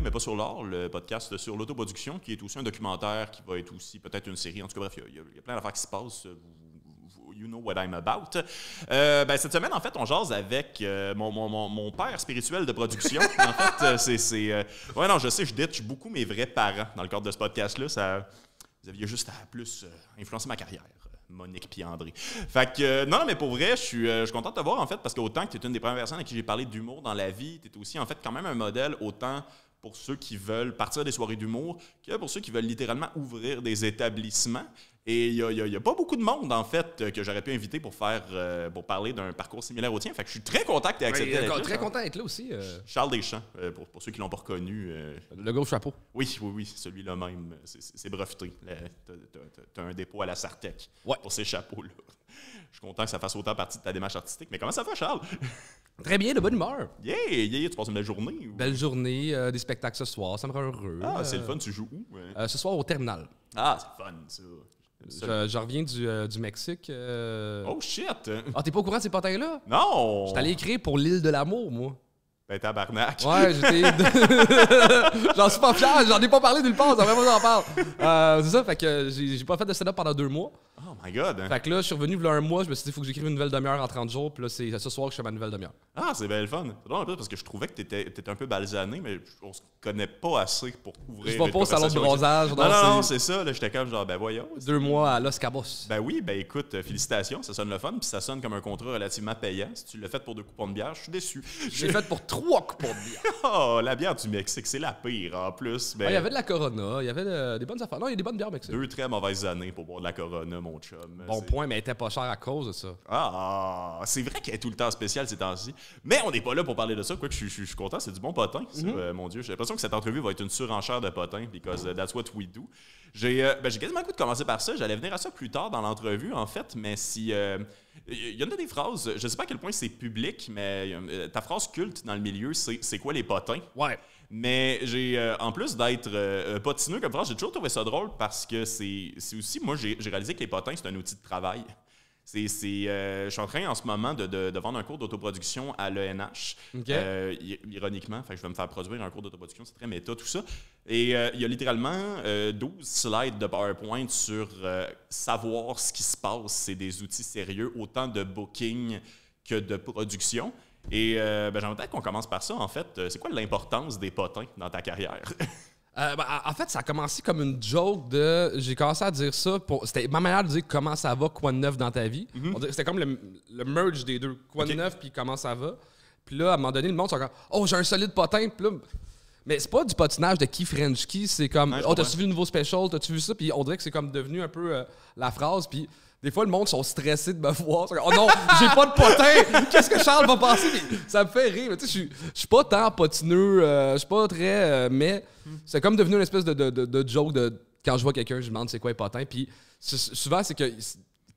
mais pas sur l'art, le podcast sur l'autoproduction, qui est aussi un documentaire, qui va être aussi peut-être une série. En tout cas, bref, il y, a plein d'affaires qui se passent. Euh, you know what I'm about. Euh, ben, cette semaine, en fait, on jase avec euh, mon, mon, père spirituel de production. en fait, c'est. Oui, ouais, non, je sais, je ditch beaucoup mes vrais parents dans le cadre de ce podcast-là. Ça, vous aviez juste à plus influencer ma carrière. Monique puis André. Fait non, mais pour vrai, je suis, je suis content de te voir, en fait, parce qu'autant que tu es une des premières personnes à qui j'ai parlé d'humour dans la vie, tu es aussi, en fait, quand même un modèle, autant pour ceux qui veulent partir des soirées d'humour que pour ceux qui veulent littéralement ouvrir des établissements. Et il n'y a, pas beaucoup de monde, en fait, euh, que j'aurais pu inviter pour faire euh, parler d'un parcours similaire au tien. Fait je suis très content que accepté Très content d'être là aussi. Euh. Charles Deschamps, pour, ceux qui ne l'ont pas reconnu. Le gros chapeau. Oui, oui, oui, celui-là même. C'est breveté. Tu as, un dépôt à la Sartec pour ces chapeaux-là je suis content que ça fasse autant partie de ta démarche artistique. Mais comment ça va, Charles? Très bien, de bonne humeur. Yeah, yeah, tu passes une belle journée. Belle journée, euh, des spectacles ce soir, ça me rend heureux. Ah, c'est le euh, fun, tu joues où? Hein? Euh, ce soir au terminal. Ah, c'est fun, ça. Je, reviens du, du Mexique. Oh shit! Ah, t'es pas au courant de ces portails là Non! J'étais allé écrire pour l'île de l'amour, moi. Ben, tabarnak! Ouais, j'étais. j'en suis pas fier, j'en ai pas parlé nulle part, j'en vraiment j'en parle. c'est ça, fait que j'ai pas fait de stand-up pendant deux mois. Oh my God! Hein. Fait que là, je suis revenu voilà un mois, je me suis dit, il faut que j'écrive une nouvelle demi-heure en 30 jours, puis là, c'est ce soir que je fais ma nouvelle demi-heure. Ah, c'est bien le fun! C'est drôle un peu parce que je trouvais que t'étais étais un peu balsané, mais on se connaît pas assez pour ouvrir. Je vais pas au salon de bronzage. Non, non, non, c'est ça, là, j'étais comme genre, ben voyons. Deux mois à Los Cabos. Ben oui, ben écoute, euh, félicitations, ça sonne le fun, puis ça sonne comme un contrat relativement payant. Si tu l'as fait pour deux coupons de bière, je suis déçu. Je l'ai fait pour trois coupons de bière. oh, la bière du Mexique, c'est la pire en plus. Ah, il y ben avait de la Corona, il y avait euh, des bonnes affaires. Non, il y a des bonnes bières mexicaines. Deux très mauvaises années pour boire de la Corona, Bon point, mais elle était pas chère à cause de ça. Ah, c'est vrai qu'elle est tout le temps spéciale ces temps-ci. Mais on n'est pas là pour parler de ça. Quoique, je, je, suis content, c'est du bon potin. Mhm. Euh, mon Dieu, j'ai l'impression que cette entrevue va être une surenchère de potin, because uh, that's what we do. Euh, ben, j'ai quasiment le goût de commencer par ça. J'allais venir à ça plus tard dans l'entrevue, en fait, mais si. il euh, y en a des phrases, je ne sais pas à quel point c'est public, mais ta phrase culte dans le milieu, c'est quoi les potins? Ouais. Mais j'ai, euh, en plus d'être euh, euh, potineux comme frère, j'ai toujours trouvé ça drôle parce que c'est, aussi, moi, j'ai, réalisé que les potins, c'est un outil de travail. C'est, je suis en train en ce moment de, vendre un cours d'autoproduction à l'ENH. ironiquement, je vais me faire produire un cours d'autoproduction, c'est très méta, tout ça. Et il y a littéralement 12 slides de PowerPoint sur savoir ce qui se passe. C'est des outils sérieux, autant de booking que de production. Et euh, ben, j'aimerais qu'on commence par ça, en fait. Euh, c'est quoi l'importance des potins dans ta carrière? Euh, ben, en fait, ça a commencé comme une joke de. J'ai commencé à dire ça. Pour... C'était ma manière de dire comment ça va, quoi de neuf dans ta vie. Mhm. C'était comme le, merge des deux. Quoi de neuf, puis comment ça va. Puis là, à un moment donné, le monde s'est encore « Oh, j'ai un solide potin. mais c'est pas du potinage de qui French C'est comme Oh, t'as-tu le nouveau special T'as-tu vu ça Puis on dirait que c'est comme devenu un peu la phrase. Puis des fois, le monde sont stressés de me voir. Oh non, j'ai pas de potin. Qu'est-ce que Charles va penser? ça me fait rire. tu je suis pas tant potineux. Euh, je suis pas très. Euh, mais c'est comme devenu une espèce de, de, de, joke de quand je vois quelqu'un, je demande c'est quoi le potin? » Puis souvent, c'est que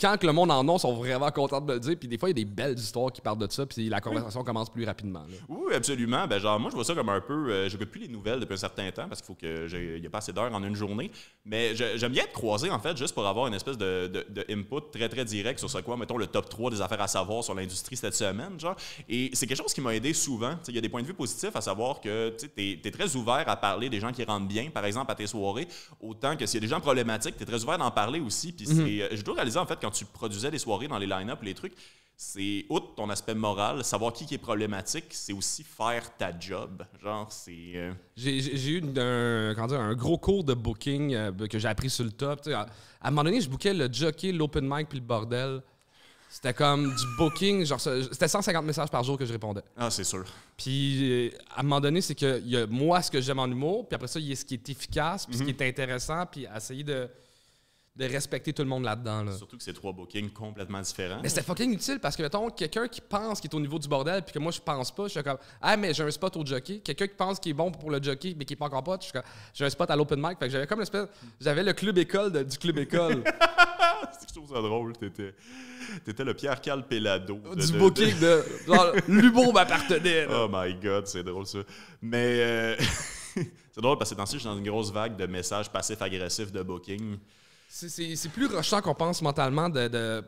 quand que le monde en a, sont vraiment contents de le dire. Puis des fois, il y a des belles histoires qui parlent de ça, puis la conversation commence plus rapidement. Oui, absolument. Ben, genre, moi, je vois ça comme un peu. Euh, je ne plus les nouvelles depuis un certain temps parce qu'il faut que j'ai n'y pas assez d'heures en une journée. Mais j'aime bien être croisé, en fait, juste pour avoir une espèce de, de, input très, très direct sur ce quoi, mettons, le top 3 des affaires à savoir sur l'industrie cette semaine. Genre. Et c'est quelque chose qui m'a aidé souvent. Il y a des points de vue positifs, à savoir que tu es, très ouvert à parler des gens qui rentrent bien, par exemple, à tes soirées, autant que s'il y a des gens problématiques, tu es très ouvert d'en parler aussi. Puis je dois réaliser, en fait, quand tu produisais des soirées dans les line-up, les trucs, c'est outre ton aspect moral, savoir qui, qui est problématique, c'est aussi faire ta job. Genre, c'est. Euh, j'ai eu un, dire, un gros cours de booking euh, que j'ai appris sur le top. À, un moment donné, je bookais le jockey, l'open mic puis le bordel. C'était comme du booking, genre c'était 150 messages par jour que je répondais. Ah, c'est sûr. Puis euh, à un moment donné, c'est que y a moi ce que j'aime en humour, puis après ça, il y a ce qui est efficace, puis ce mhm. qui est intéressant, puis essayer de de respecter tout le monde là-dedans. Surtout que c'est trois bookings complètement différents. Mais c'était fucking utile parce que, mettons, quelqu'un qui pense qu'il est au niveau du bordel puis que moi je pense pas, je suis comme Ah, mais j'ai un spot au jockey. Quelqu'un qui pense qu'il est bon pour le jockey mais qui est pas encore pote, je suis comme J'ai un spot à l'open mic. Fait que j'avais comme l'espèce. J'avais le club école du club école. C'est quelque chose de drôle. T'étais, étais le Pierre-Carl Pelado. Du booking de. de L'humour m'appartenait. Oh my god, c'est drôle ça. Mais. Euh, c'est drôle parce que dans ce je suis dans une grosse vague de messages passifs-agressifs de booking. C'est plus rushant qu'on pense mentalement de. de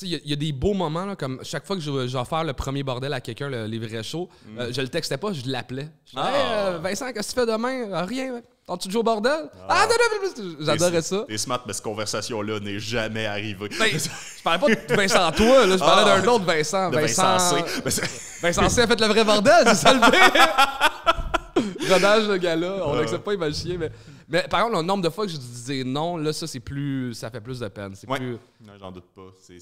il y, a des beaux moments, là, comme chaque fois que j'ai le premier bordel à quelqu'un, les vrais chauds mm. euh, je le textais pas, je l'appelais. Je ah. hey, euh, Vincent, qu'est-ce que tu fais demain? Euh, rien. T'as-tu toujours au bordel? Ah, ah non, non, j'adorais ça. T'es smart, mais cette conversation-là n'est jamais arrivée. Ben, je parlais pas de Vincent, toi, je parlais ah. d'un autre Vincent. Vincent, Vincent C. Vincent C a fait le vrai bordel, c'est ça le gars-là, on l'accepte pas il va chier, mais. Mais par exemple, le nombre de fois que je disais non, là, ça, c'est plus. Ça fait plus de peine. C'est plus. Non, j'en doute pas. C'est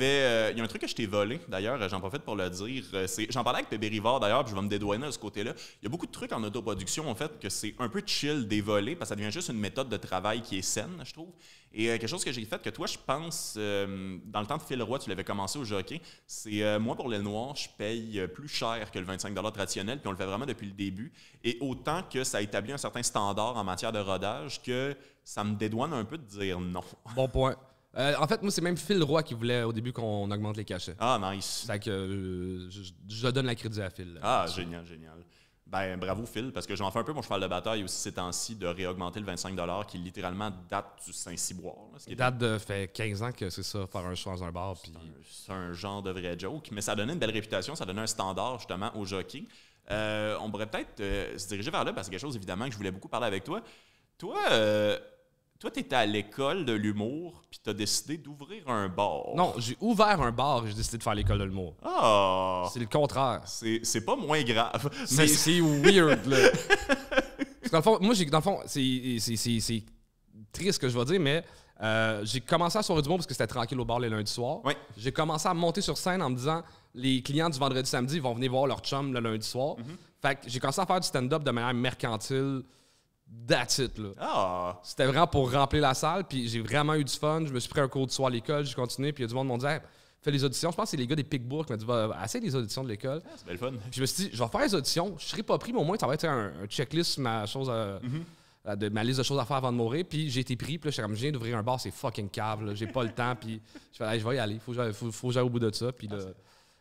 euh, il y a un truc que je t'ai volé, d'ailleurs, j'en profite pour le dire. Euh, j'en parlais avec Pébé Rivard, d'ailleurs, puis je vais me dédouaner de ce côté-là. Il y a beaucoup de trucs en autoproduction, en fait, que c'est un peu chill des parce que ça devient juste une méthode de travail qui est saine, je trouve. Et euh, quelque chose que j'ai fait, que toi, je pense, dans le temps de Phil Roy, tu l'avais commencé au jockey, c'est moi, pour l'aile noire, je paye plus cher que le 25 traditionnel, puis on le fait vraiment depuis le début. Et autant que ça établit un certain standard en matière de rodage, que ça me dédouane un peu de dire non. Bon point. Euh, en fait, moi, c'est même Phil Roy qui voulait au début qu'on augmente les cachets. Ah, nice. C'est que euh, je, donne la crédit à Phil. ah, génial, génial. Ben, bravo Phil, parce que j'en fais un peu mon cheval de bataille aussi ces temps-ci de réaugmenter le 25 qui littéralement date du Saint-Cyboire. date de fait 15 ans que c'est ça, faire un choix dans un bar. C'est un, genre de vrai joke, mais ça donnait une belle réputation, ça donnait un standard justement au jockey. Euh, on pourrait peut-être se diriger vers là, parce que quelque chose évidemment que je voulais beaucoup parler avec toi. Toi, toi, tu étais à l'école de l'humour, puis tu as décidé d'ouvrir un bar. Non, j'ai ouvert un bar et j'ai décidé de faire l'école de l'humour. Ah! C'est le contraire. C'est pas moins grave. Mais c'est weird, moi, dans c'est triste que je vais dire, mais euh, j'ai commencé à sortir du monde parce que c'était tranquille au bar le lundi soir. Oui. J'ai commencé à monter sur scène en me disant les clients du vendredi samedi vont venir voir leur chum le lundi soir. Mm-hmm. Fait que j'ai commencé à faire du stand-up de manière mercantile. That's it, ah. C'était vraiment pour remplir la salle, puis j'ai vraiment eu du fun. Je me suis pris un cours de soir à l'école, j'ai continué, puis il y a du monde qui m'a dit fais les auditions. Je pense que c'est les gars des Picbourg qui m'ont dit va, les auditions de l'école. Ah, c'est belle fun. Puis je me suis dit je vais faire les auditions. Je serai pas pris, mais au moins, ça va être un, checklist ma, chose euh, mhm. euh, de, ma liste de choses à faire avant de mourir. Puis j'ai été pris, puis là, je suis comme je viens d'ouvrir un bar, c'est fucking cave, j'ai pas le temps, puis je fais je vais y aller, faut que j'aille au bout de ça. Puis ah,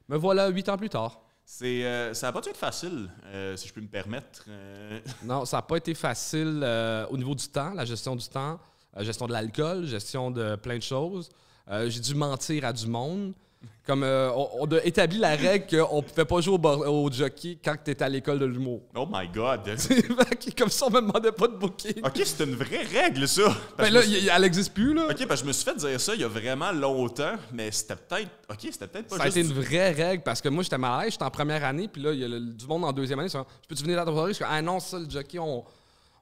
me voilà huit ans plus tard. Euh, ça n'a pas dû être facile, euh, si je peux me permettre. Euh. Non, ça n'a pas été facile au niveau du temps, la gestion du temps, gestion de l'alcool, gestion de plein de choses. j'ai dû mentir à du monde. Comme euh, on, a établi la règle qu'on pouvait pas jouer au, jockey quand tu étais à l'école de l'humour. Oh my god! comme ça, on me demandait pas de booking. Ok, c'est une vraie règle, ça! mais ben là, elle n'existe plus, là. Ok, parce que je me suis fait dire ça il y a vraiment longtemps, mais c'était peut-être. Ok, c'était peut-être pas juste. Ça a été une vraie règle parce que moi, j'étais malade, j'étais en première année, puis là, il y a du monde en deuxième année. Je peux-tu venir à la soirée? Je dis, ah non, ça, le jockey, on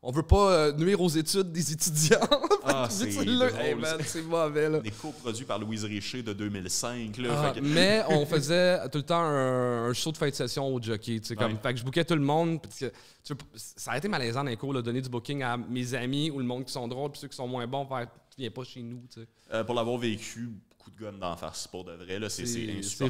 on veut pas euh, nuire aux études des étudiants. Ah, c'est hey, mauvais. Des coproduits par Louise Richer de 2005. Là, ah, mais on faisait tout le temps un, show de fin de session au jockey. Fait que je bookais tout le monde. Parce que, ça a été malaisant dans les cours, de donner du booking à mes amis ou le monde qui sont drôles puis ceux qui sont moins bons. Faire, tu viens pas chez nous. Euh, pour l'avoir vécu, beaucoup de gomme d'en faire c'est pour de vrai. c'est, c'est, ça.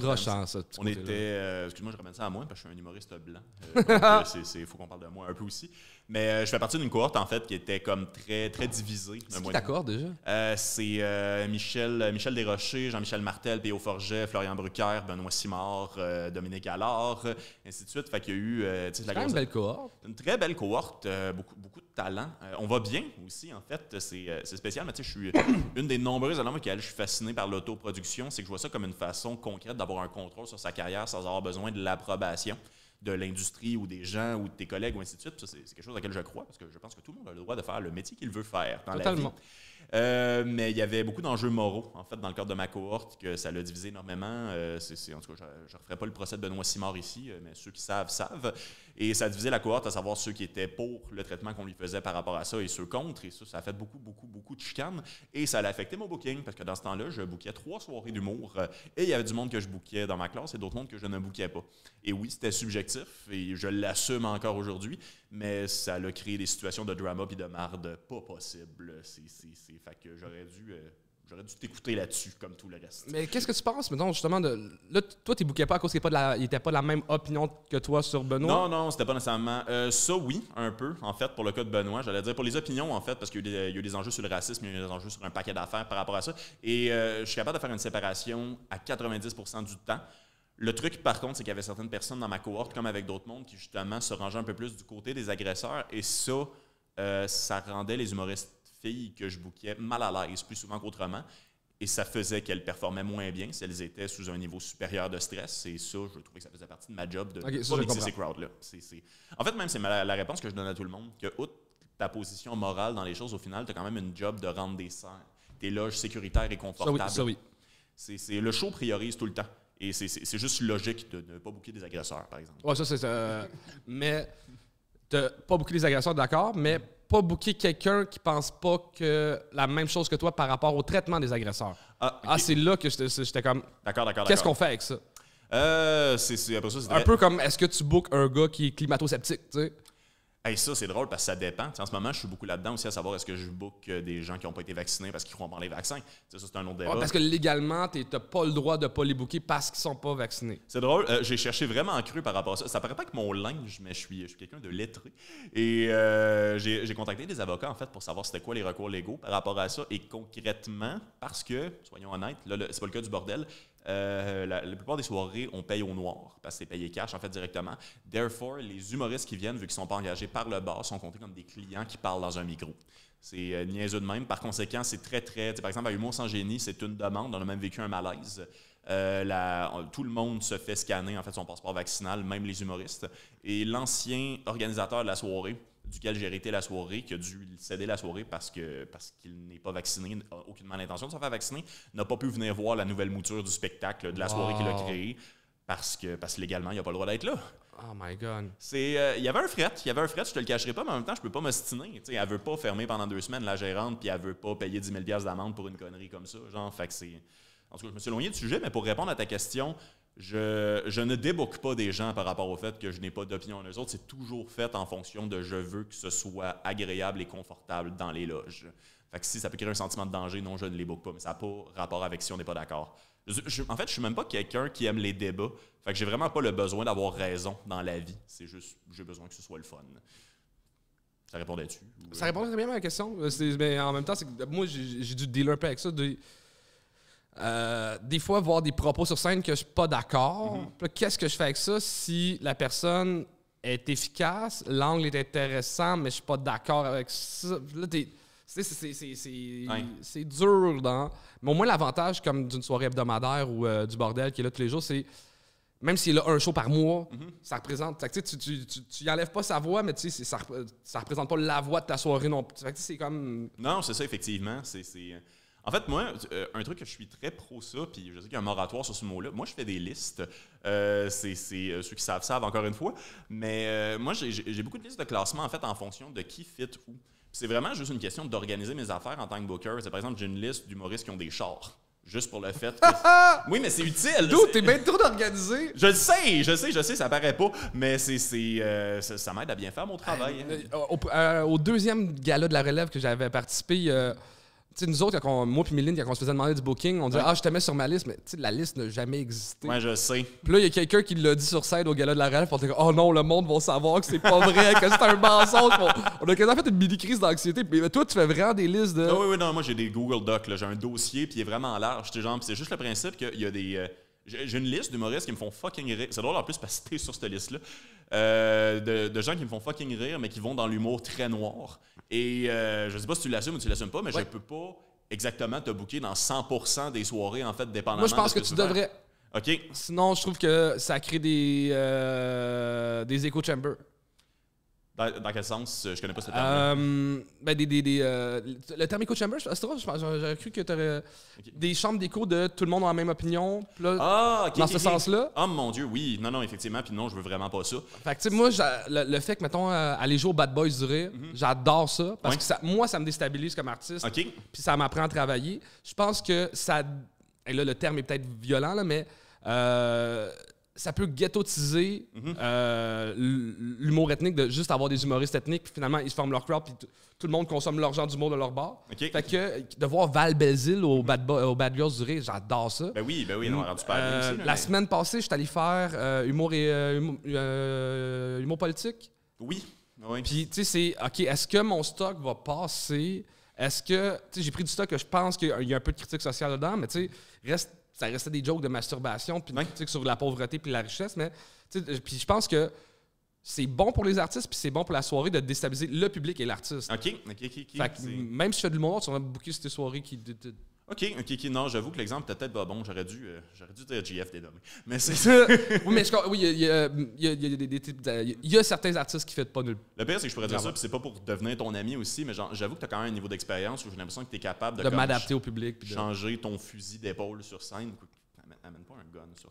On était. Euh, excuse-moi, je ramène ça à moi parce que je suis un humoriste blanc. Il faut qu'on parle de moi un peu aussi. Mais euh, je fais partie d'une cohorte, en fait, qui était comme très, très divisée. C'est qui ta déjà? Euh, c'est euh, Michel, Michel Desrochers, Jean-Michel Martel, Péo Forget, Florian Brucker Benoît Simard, Dominique Allard, ainsi de suite. Fait qu'il y a eu... c'est une belle cohorte. Une très belle cohorte, beaucoup, beaucoup de talent. on va bien aussi, en fait. C'est spécial, mais tu sais, je suis une des nombreuses à qui je suis fasciné par l'autoproduction. C'est que je vois ça comme une façon concrète d'avoir un contrôle sur sa carrière sans avoir besoin de l'approbation de l'industrie ou des gens ou de tes collègues ou ainsi de suite. c'est quelque chose à laquelle je crois parce que je pense que tout le monde a le droit de faire le métier qu'il veut faire dans la vie. Euh, mais il y avait beaucoup d'enjeux moraux, en fait, dans le cadre de ma cohorte, que ça l'a divisé énormément. Euh, c'est en tout cas, je ne referai pas le procès de Benoît Simard ici, euh, mais ceux qui savent, savent. Et ça a divisé la cohorte à savoir ceux qui étaient pour le traitement qu'on lui faisait par rapport à ça et ceux contre. Et ça, ça a fait beaucoup, beaucoup, beaucoup de chicanes. Et ça a affecté mon booking, parce que dans ce temps-là, je bookais trois soirées d'humour. Et il y avait du monde que je bookais dans ma classe et d'autres monde que je ne bookais pas. Et oui, c'était subjectif, et je l'assume encore aujourd'hui, mais ça l'a créé des situations de drama puis de marde pas possible. C'est, Fait que j'aurais dû. Euh, j'aurais dû t'écouter là-dessus, comme tout le reste. Mais qu'est-ce que tu penses, maintenant justement, de. Là, toi, t'es bouquais pas à cause qu'il n'était pas de la même opinion que toi sur Benoît? Non, non, c'était pas nécessairement. Euh, ça, oui, un peu, en fait, pour le cas de Benoît. J'allais dire pour les opinions, en fait, parce qu'il y, a eu des enjeux sur le racisme, il y a eu des enjeux sur un paquet d'affaires par rapport à ça. Et euh, je suis capable de faire une séparation à 90 du temps. Le truc, par contre, c'est qu'il y avait certaines personnes dans ma cohorte, comme avec d'autres mondes, qui justement se rangeaient un peu plus du côté des agresseurs. Et ça, euh, ça rendait les humoristes filles que je bouquais mal à l'aise, plus souvent qu'autrement. Et ça faisait qu'elles performaient moins bien si elles étaient sous un niveau supérieur de stress. Et ça, je trouvais que ça faisait partie de ma job de okay, mixer ces crowds-là. En fait, même, c'est la, réponse que je donne à tout le monde, que outre ta position morale dans les choses, au final, tu as quand même une job de rendre des des loges sécuritaires et confortables. Ça oui, ça oui. le show priorise tout le temps. Et c'est juste logique de ne pas bouquer des agresseurs, par exemple. Oui, ça, c'est. ça. Euh, mais. De pas bouquer des agresseurs, d'accord, mais pas bouquer quelqu'un qui pense pas que la même chose que toi par rapport au traitement des agresseurs. Ah, ah c'est là que j'étais comme. D'accord, d'accord. Qu'est-ce qu'on fait avec ça? Euh, c'est, Un peu comme est-ce que tu bookes un gars qui est climato-sceptique, tu sais? ça, c'est drôle parce que ça dépend. en ce moment, je suis beaucoup là-dedans aussi à savoir est-ce que je book euh, des gens qui n'ont pas été vaccinés parce qu'ils croient en les vaccins. ça, c'est un autre débat. parce que légalement, tu n'as pas le droit de ne pas les booker parce qu'ils sont pas vaccinés. C'est drôle. Euh, j'ai cherché vraiment en cru par rapport à ça. Ça paraît pas que mon linge, mais je suis, je suis quelqu'un de lettré. Et euh, j'ai, contacté des avocats, en fait, pour savoir c'était quoi les recours légaux par rapport à ça. Et concrètement, parce que, soyons honnêtes, là, c'est pas le cas du bordel, euh, la, plupart des soirées, on paye au noir parce que c'est payé cash, en fait, directement. Therefore, les humoristes qui viennent, vu qu'ils ne sont pas engagés par le bar, sont comptés comme des clients qui parlent dans un micro. C'est euh, niaiseux de même. Par conséquent, c'est très, très. Par exemple, à Humour sans génie, c'est une demande. On a même vécu un malaise. Euh, tout le monde se fait scanner en fait son passeport vaccinal, même les humoristes. Et l'ancien organisateur de la soirée, duquel j'ai arrêté la soirée, qui a dû céder la soirée parce que parce qu'il n'est pas vacciné, n'a aucunement l'intention de se faire vacciner, n'a pas pu venir voir la nouvelle mouture du spectacle de la soirée qu'il a créée parce que parce légalement, il n'a pas le droit d'être là. Oh my God. C'est, euh, il y avait un fret, il y avait un fret, je te le cacherai pas, mais en même temps, je peux pas m'ostiner. Elle ne veut pas fermer pendant deux semaines la gérante, puis elle veut pas payer 10 000 d'amende pour une connerie comme ça. Genre, fait c'est. En tout cas, je me suis éloigné du sujet, mais pour répondre à ta question, je, ne débouque pas des gens par rapport au fait que je n'ai pas d'opinion en eux autres. C'est toujours fait en fonction de je veux que ce soit agréable et confortable dans les loges. Fait si ça peut créer un sentiment de danger, non, je ne les boucle pas. Mais ça n'a pas rapport avec si on n'est pas d'accord. en fait, je suis même pas quelqu'un qui aime les débats. Fait que j'ai vraiment pas le besoin d'avoir raison dans la vie. C'est juste, j'ai besoin que ce soit le fun. Ça répondait-tu? Ça répondait très bien à ma question. Euh, mais en même temps, c'est moi, j'ai dû dealer un peu avec ça. De euh, des fois, voir des propos sur scène que je suis pas d'accord. Mhm. Qu'est-ce que je fais avec ça si la personne est efficace, l'angle est intéressant, mais je suis pas d'accord avec ça? c'est dur, Mais au moins, l'avantage, comme d'une soirée hebdomadaire ou euh, du bordel qui est là tous les jours, c'est même s'il a un show par mois, mhm. ça représente. tu, tu, pas sa voix, mais tu ça, ça représente pas la voix de ta soirée non plus. C'est comme. Non, c'est ça, effectivement. C'est en fait, moi, euh, un truc que je suis très pro ça, puis je sais qu'il y a un moratoire sur ce mot-là. Moi, je fais des listes. Euh, c'est euh, ceux qui savent savent encore une fois. Mais moi, j'ai beaucoup de listes de classement en fait en fonction de qui fit où. C'est vraiment juste une question d'organiser mes affaires en tant que booker. C'est par exemple, j'ai une liste d'humoristes qui ont des chars juste pour le fait que. oui, mais c'est utile. D'où t'es bien trop d'organiser. Je sais, je sais, je sais, ça paraît pas, mais c'est, ça, m'aide à bien faire mon travail. au, deuxième gala de la relève que j'avais participé, sais, nous autres, quand moi puis Méline, quand on se faisait demander du booking, on disait Ah, je te mets sur ma liste, mais la liste n'a jamais existé. Ouais, je sais. Puis là, il y a quelqu'un qui l'a dit sur scène au gala de la RAF, on dit « Oh non, le monde va savoir que c'est pas vrai, que c'est un mensonge. on, a quasiment fait une mini-crise d'anxiété. Mais toi, tu fais vraiment des listes de. Ah oui, oui, non, moi, j'ai des Google Docs, j'ai un dossier, puis il est vraiment large. Genre, c'est juste le principe qu'il y a des. Euh, j'ai une liste d'humoristes qui me font fucking rire. C'est drôle en plus parce que t'es sur cette liste-là. Euh, de, gens qui me font fucking rire, mais qui vont dans l'humour très noir. Et euh, je sais pas si tu l'assumes ou tu l'assumes pas, mais je peux pas exactement te booker dans 100% des soirées, en fait, dépendamment Moi, je pense que, tu devrais. OK. Sinon, je trouve que ça crée des, euh, des écho chambers. Dans, quel sens euh, Je connais pas ce terme. Euh, ben des, euh, le terme Echo Chamber, c'est trop. j'aurais cru que tu aurais. Des chambres d'écho de tout le monde en la même opinion. Là, ah, Dans ce sens-là. Oh mon Dieu, oui. Non, non, effectivement. Puis non, je veux vraiment pas ça. Fait moi, le, fait que, mettons, aller jouer au Bad Boys du mhm. j'adore ça. Parce que moi, ça me déstabilise comme artiste. Puis ça m'apprend à travailler. Je pense que ça. Et là, le terme est peut-être violent, là, mais ça peut ghettotiser mhm. euh, l'humour ethnique de juste avoir des humoristes ethniques, puis finalement, ils se forment leur crowd, puis tout le monde consomme l'argent genre d'humour de leur bar. Fait que de voir Val Belzil au, bad, au bad, Girls du j'adore ça. Ben oui, ben oui, non, rendu euh, La semaine passée, je suis allé faire euh, humour, et, humour, politique. Oui. oui. Puis, tu sais, c'est OK, est-ce que mon stock va passer? Est-ce que, tu sais, j'ai pris du stock que je pense qu'il y a un peu de critique sociale dedans, mais tu sais, reste ça restait des jokes de masturbation, puis ouais. sur la pauvreté puis la richesse. Mais puis je pense que c'est bon pour les artistes, puis c'est bon pour la soirée de déstabiliser le public et l'artiste. OK, OK, OK. même si tu fais de l'humour, tu vas beaucoup cette soirée qui OK, OK, OK. Non, j'avoue que l'exemple était peut-être pas bon. J'aurais dû, euh, j'aurais dû dire JF Mais c'est ça. oui, mais je, oui, il y, a, il y a, euh, des, types. Il y a certains artistes qui ne font pas nul. Le pire, c'est que je pourrais dire ça, puis c'est pas pour devenir ton ami aussi, mais j'avoue que tu as quand même un niveau d'expérience où j'ai l'impression que tu es capable de, de m'adapter au public. de... changer ton fusil d'épaule sur scène.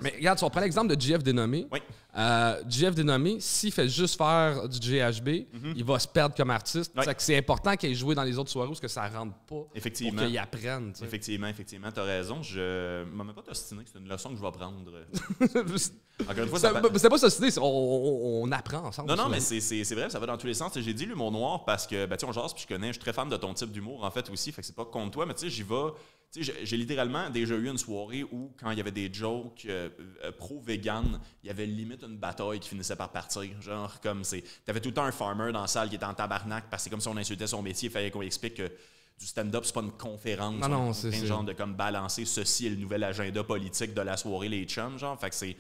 Mais regarde, si on prend l'exemple de GF Dénommé, oui. euh, Dénommé, s'il fait juste faire du GHB, mhm. il va se perdre comme artiste. C'est important qu'il joue dans les autres soirées parce que ça ne rentre pas effectivement. pour qu'il apprenne. Effectivement, effectivement, tu as raison. Je ne m'en pas t'ostiner, c'est une leçon que je vais prendre. Encore une fois, ça, C'est pas s'ostiner, on, apprend ensemble. Non, non, mais c'est vrai, ça va dans tous les sens. J'ai dit l'humour noir parce que, ben, on jase, puis je connais, je suis très fan de ton type d'humour, en fait, aussi. Fait que c'est pas contre toi, mais tu sais, j'y vais j'ai littéralement déjà eu une soirée où, quand il y avait des jokes euh, euh, pro-vegan, il y avait limite une bataille qui finissait par partir. Genre, comme c'est. T'avais tout le temps un farmer dans la salle qui était en tabarnak parce que c'est comme si on insultait son métier. Il fallait qu'on explique que du stand-up, c'est pas une conférence. Non, non, c'est genre de comme balancer ceci et le nouvel agenda politique de la soirée, les chums. Genre, c'est.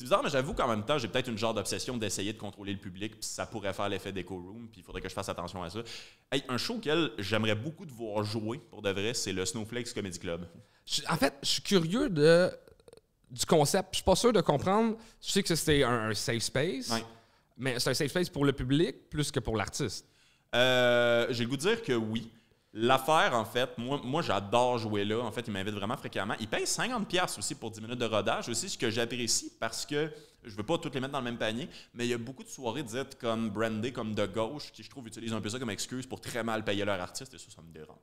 bizarre, mais j'avoue qu'en même temps, j'ai peut-être une genre d'obsession d'essayer de contrôler le public, puis ça pourrait faire l'effet d'Echo Room, puis il faudrait que je fasse attention à ça. un show auquel j'aimerais beaucoup de voir jouer, pour de vrai, c'est le Snowflakes Comedy Club. en fait, je suis curieux de du concept. Je suis pas sûr de comprendre. Je sais que c'était un, safe space, mais c'est un safe space pour le public plus que pour l'artiste. Euh, j'ai le goût de dire que oui. L'affaire, en fait, moi, moi j'adore jouer là. En fait, ils m'invitent vraiment fréquemment. Ils payent 50$ aussi pour 10 minutes de rodage. aussi, ce que j'apprécie parce que je veux pas toutes les mettre dans le même panier, mais il y a beaucoup de soirées dites comme brandées comme de gauche qui, je trouve, utilisent un peu ça comme excuse pour très mal payer leur artiste et ça, ça me dérange.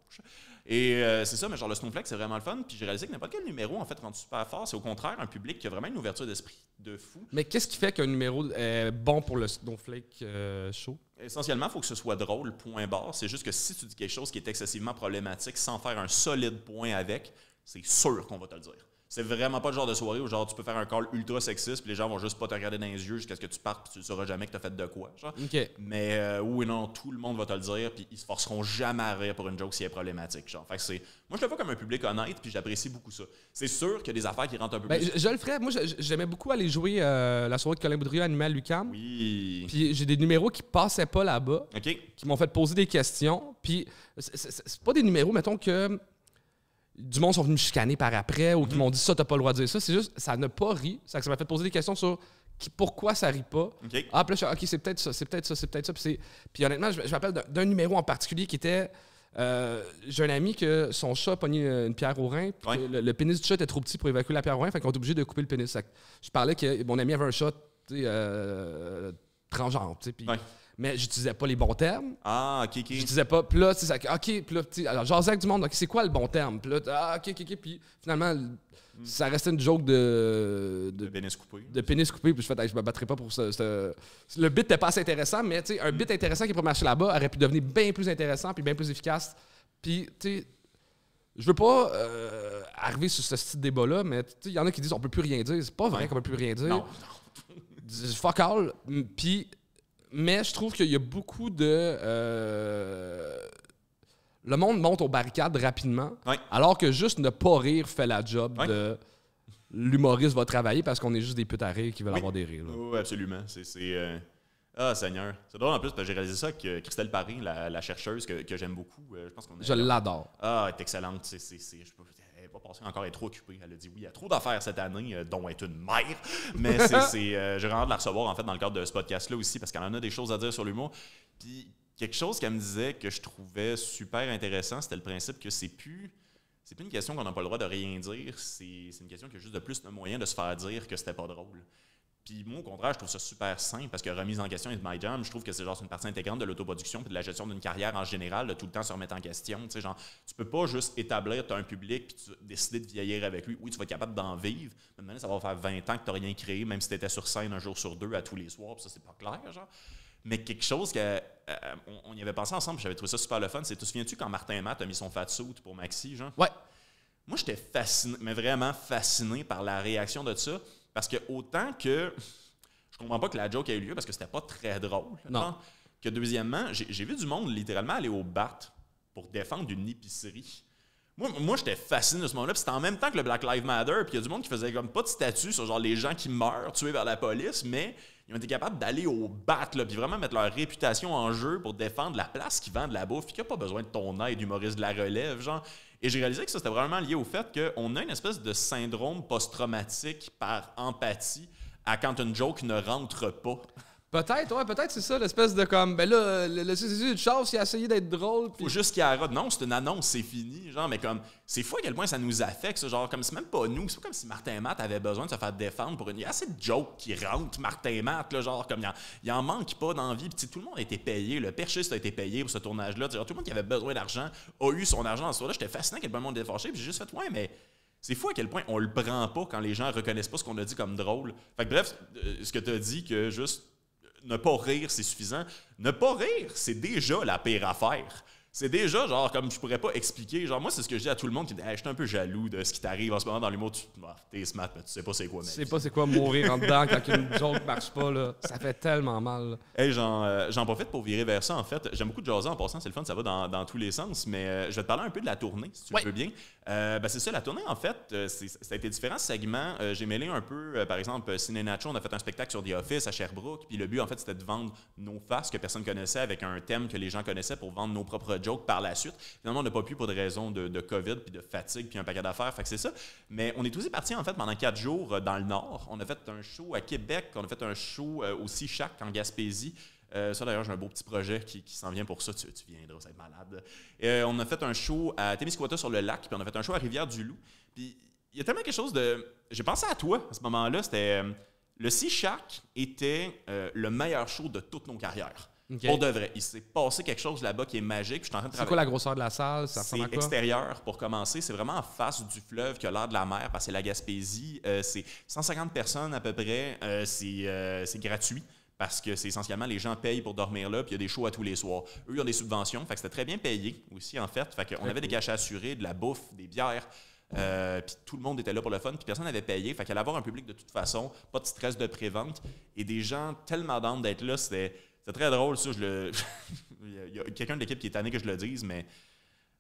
Et euh, c'est ça, mais genre le Snowflake, c'est vraiment le fun. Puis j'ai réalisé que n'importe quel numéro, en fait, rend super fort. C'est au contraire un public qui a vraiment une ouverture d'esprit de fou. Mais qu'est-ce qui fait qu'un numéro est bon pour le Snowflake euh, show? Essentiellement, il faut que ce soit drôle, point barre. C'est juste que si tu dis quelque chose qui est excessivement problématique sans faire un solide point avec, c'est sûr qu'on va te le dire. C'est vraiment pas le genre de soirée où genre tu peux faire un call ultra sexiste puis les gens vont juste pas te regarder dans les yeux jusqu'à ce que tu partes puis tu ne sauras jamais que tu as fait de quoi. Genre. Mais oui euh, oui non, tout le monde va te le dire puis ils se forceront jamais à rire pour une joke si elle est problématique. Genre. Fait c'est, moi je le vois comme un public honnête puis j'apprécie beaucoup ça. C'est sûr qu'il y a des affaires qui rentrent un peu ben, plus. Je, le ferais. Moi j'aimais beaucoup aller jouer euh, la soirée de Colin Boudrieu à à Lucam. Oui. Puis j'ai des numéros qui passaient pas là-bas. Qui m'ont fait poser des questions. Puis c'est pas des numéros mettons que du monde sont venus me chicaner par après ou qui mhm. m'ont dit ça, t'as pas le droit de dire ça. C'est juste, ça n'a pas ri. Ça m'a fait poser des questions sur pourquoi ça rit pas. Okay. Ah, puis là, je, OK, c'est peut-être ça, c'est peut-être ça, c'est peut-être ça. Puis, honnêtement, je, m'appelle d'un numéro en particulier qui était. Euh, j'ai un ami que son chat a pogné une pierre au rein. le, pénis du chat était trop petit pour évacuer la pierre au rein, fait qu'on est obligé de couper le pénis. je parlais que mon ami avait un chat euh, transgenre mais j'utilisais pas les bons termes. Ah, ok, ok. J'utilisais pas. Puis là, tu ok, puis là, tu alors j'en avec du monde, ok, c'est quoi le bon terme? Puis là, ah, ok, ok, ok. Puis finalement, hmm. ça restait une joke de. De, pénis coupé. De pénis coupé, puis je fais, je me battrais pas pour ça. Le bit n'était pas assez intéressant, mais tu sais, un bit hmm. intéressant qui pourrait marcher là-bas aurait pu devenir bien plus intéressant, puis bien plus efficace. Puis, tu sais, je veux pas euh, arriver sur ce style débat-là, mais il y en a qui disent on peut plus rien dire. C'est pas vrai qu'on peut plus rien dire. Non, non. Fuck all. Puis mais je trouve qu'il y a beaucoup de. Euh, le monde monte aux barricades rapidement, alors que juste ne pas rire fait la job de l'humoriste va travailler parce qu'on est juste des putes à rire qui veulent avoir des rires. Oui, oh, absolument. C'est. Euh, ah, Seigneur. C'est drôle en plus, parce que j'ai réalisé ça que Christelle Paris, la, chercheuse que, j'aime beaucoup, euh, je pense qu'on Je l'adore. Ah, elle est excellente. C'est, n'est pas pensé encore, être trop occupée. Elle a dit oui, il y a trop d'affaires cette année, euh, dont être une mère. Mais c'est, euh, j'ai vraiment de la recevoir en fait dans le cadre de ce podcast-là aussi, parce qu'elle en a des choses à dire sur l'humour. Puis quelque chose qu'elle me disait que je trouvais super intéressant, c'était le principe que c'est plus. C'est plus une question qu'on n'a pas le droit de rien dire, c'est, une question qui a juste de plus un moyen de se faire dire que c'était pas drôle. Puis moi, au contraire, je trouve ça super simple, parce que remise en question est my jam. Je trouve que c'est genre une partie intégrante de l'autoproduction et de la gestion d'une carrière en général, de tout le temps se remettre en question. Tu sais, genre, tu peux pas juste établir, tu as un public puis tu décider de vieillir avec lui. Oui, tu vas être capable d'en vivre. Mais maintenant, ça va faire 20 ans que tu n'as rien créé, même si tu étais sur scène un jour sur deux à tous les soirs. ça, c'est pas clair, genre. Mais quelque chose que euh, on y avait pensé ensemble, j'avais trouvé ça super le fun. C'est, te souviens-tu quand Martin Matt a mis son fat pour Maxi, genre? Ouais. Moi, j'étais fasciné, mais vraiment fasciné par la réaction de ça. Parce que autant que je comprends pas que la joke ait eu lieu parce que c'était pas très drôle. Non. Que deuxièmement, j'ai vu du monde littéralement aller au BAT pour défendre une épicerie. Moi, moi j'étais fasciné de ce moment-là. C'était en même temps que le Black Lives Matter, puis il y a du monde qui faisait comme pas de statut sur genre les gens qui meurent tués vers la police, mais ils ont été capables d'aller au bat, là, puis vraiment mettre leur réputation en jeu pour défendre la place qui vend de la bouffe, puis qui a pas besoin de ton aide, humoriste de la relève. Genre, et j'ai réalisé que ça, c'était vraiment lié au fait qu'on a une espèce de syndrome post-traumatique par empathie à quand une joke ne rentre pas. Peut-être, ouais, peut-être c'est ça, l'espèce de comme. Ben là, le, le CCC Charles, il a essayé d'être drôle. Ou juste qu'il arrête. Non, c'est une annonce, c'est fini. Genre, mais comme, c'est fou à quel point ça nous affecte, ce Genre, comme c'est même pas nous. C'est pas comme si Martin et Matt avait besoin de se faire défendre pour une. Il y a assez de jokes qui rentrent, Martin et Matt, là, genre, comme il en, en manque pas d'envie. Puis tout le monde a été payé. Le perchiste a été payé pour ce tournage-là. Genre, tout le monde qui avait besoin d'argent a eu son argent en ce là J'étais fasciné à quel monde était j'ai juste fait, ouais, mais. C'est fou à quel point on le prend pas quand les gens reconnaissent pas ce qu'on a dit comme drôle. Fait bref, euh, ce que tu as dit, que juste ne pas rire, c'est suffisant. Ne pas rire, c'est déjà la pire affaire c'est déjà genre comme je pourrais pas expliquer. Genre, moi, c'est ce que je dis à tout le monde qui dit Je suis un peu jaloux de ce qui t'arrive en ce moment dans l'humour. Tu ah, es smart, mais tu sais pas c'est quoi, mais Tu sais pas c'est quoi mourir en dedans quand une joke marche pas, là. Ça fait tellement mal. Hey, j'en, euh, j'en profite pour virer vers ça, en fait. J'aime beaucoup de jaser en passant, c'est le fun, ça va dans, tous les sens. Mais euh, je vais te parler un peu de la tournée, si tu veux bien. Euh, ben, c'est ça, la tournée, en fait, ça a été différents segments. j'ai mêlé un peu, par exemple, Ciné Nacho, on a fait un spectacle sur The Office à Sherbrooke. Puis le but, en fait, c'était de vendre nos faces que personne connaissait avec un thème que les gens connaissaient pour vendre nos propres joke par la suite. Finalement, on n'a pas pu pour des raisons de, COVID, puis de fatigue, puis un paquet d'affaires. Fait que c'est ça. Mais on est tous partis, en fait pendant quatre jours euh, dans le Nord. On a fait un show à Québec, on a fait un show euh, aussi chaque en Gaspésie. Euh, ça, d'ailleurs, j'ai un beau petit projet qui, s'en vient pour ça. Tu, viendras, ça malade. et on a fait un show à Témiscouata sur le lac, puis on a fait un show à Rivière-du-Loup. Puis il y a tellement quelque chose de. J'ai pensé à toi à ce moment-là. C'était. le Sea Shack était le meilleur show de toutes nos carrières. Pour de vrai, il s'est passé quelque chose là-bas qui est magique. C'est quoi la grosseur de la salle C'est extérieur pour commencer. C'est vraiment en face du fleuve qui a l'air de la mer parce que c'est la Gaspésie. Euh, c'est 150 personnes à peu près. Euh, euh, c'est gratuit parce que c'est essentiellement les gens payent pour dormir là, puis il y a des shows à tous les soirs. Eux, ils ont des subventions, fait que c'était très bien payé aussi, en fait. Fait qu'on avait des cachets assurés, de la bouffe, des bières. puis tout le monde était là pour le fun, puis personne n'avait payé. Fait qu'elle avoir un public de toute façon, pas de stress de prévente. Et des gens tellement d'âme d'être là, c'est très drôle, ça. Je le... Il y a quelqu'un de l'équipe qui est tanné que je le dise, mais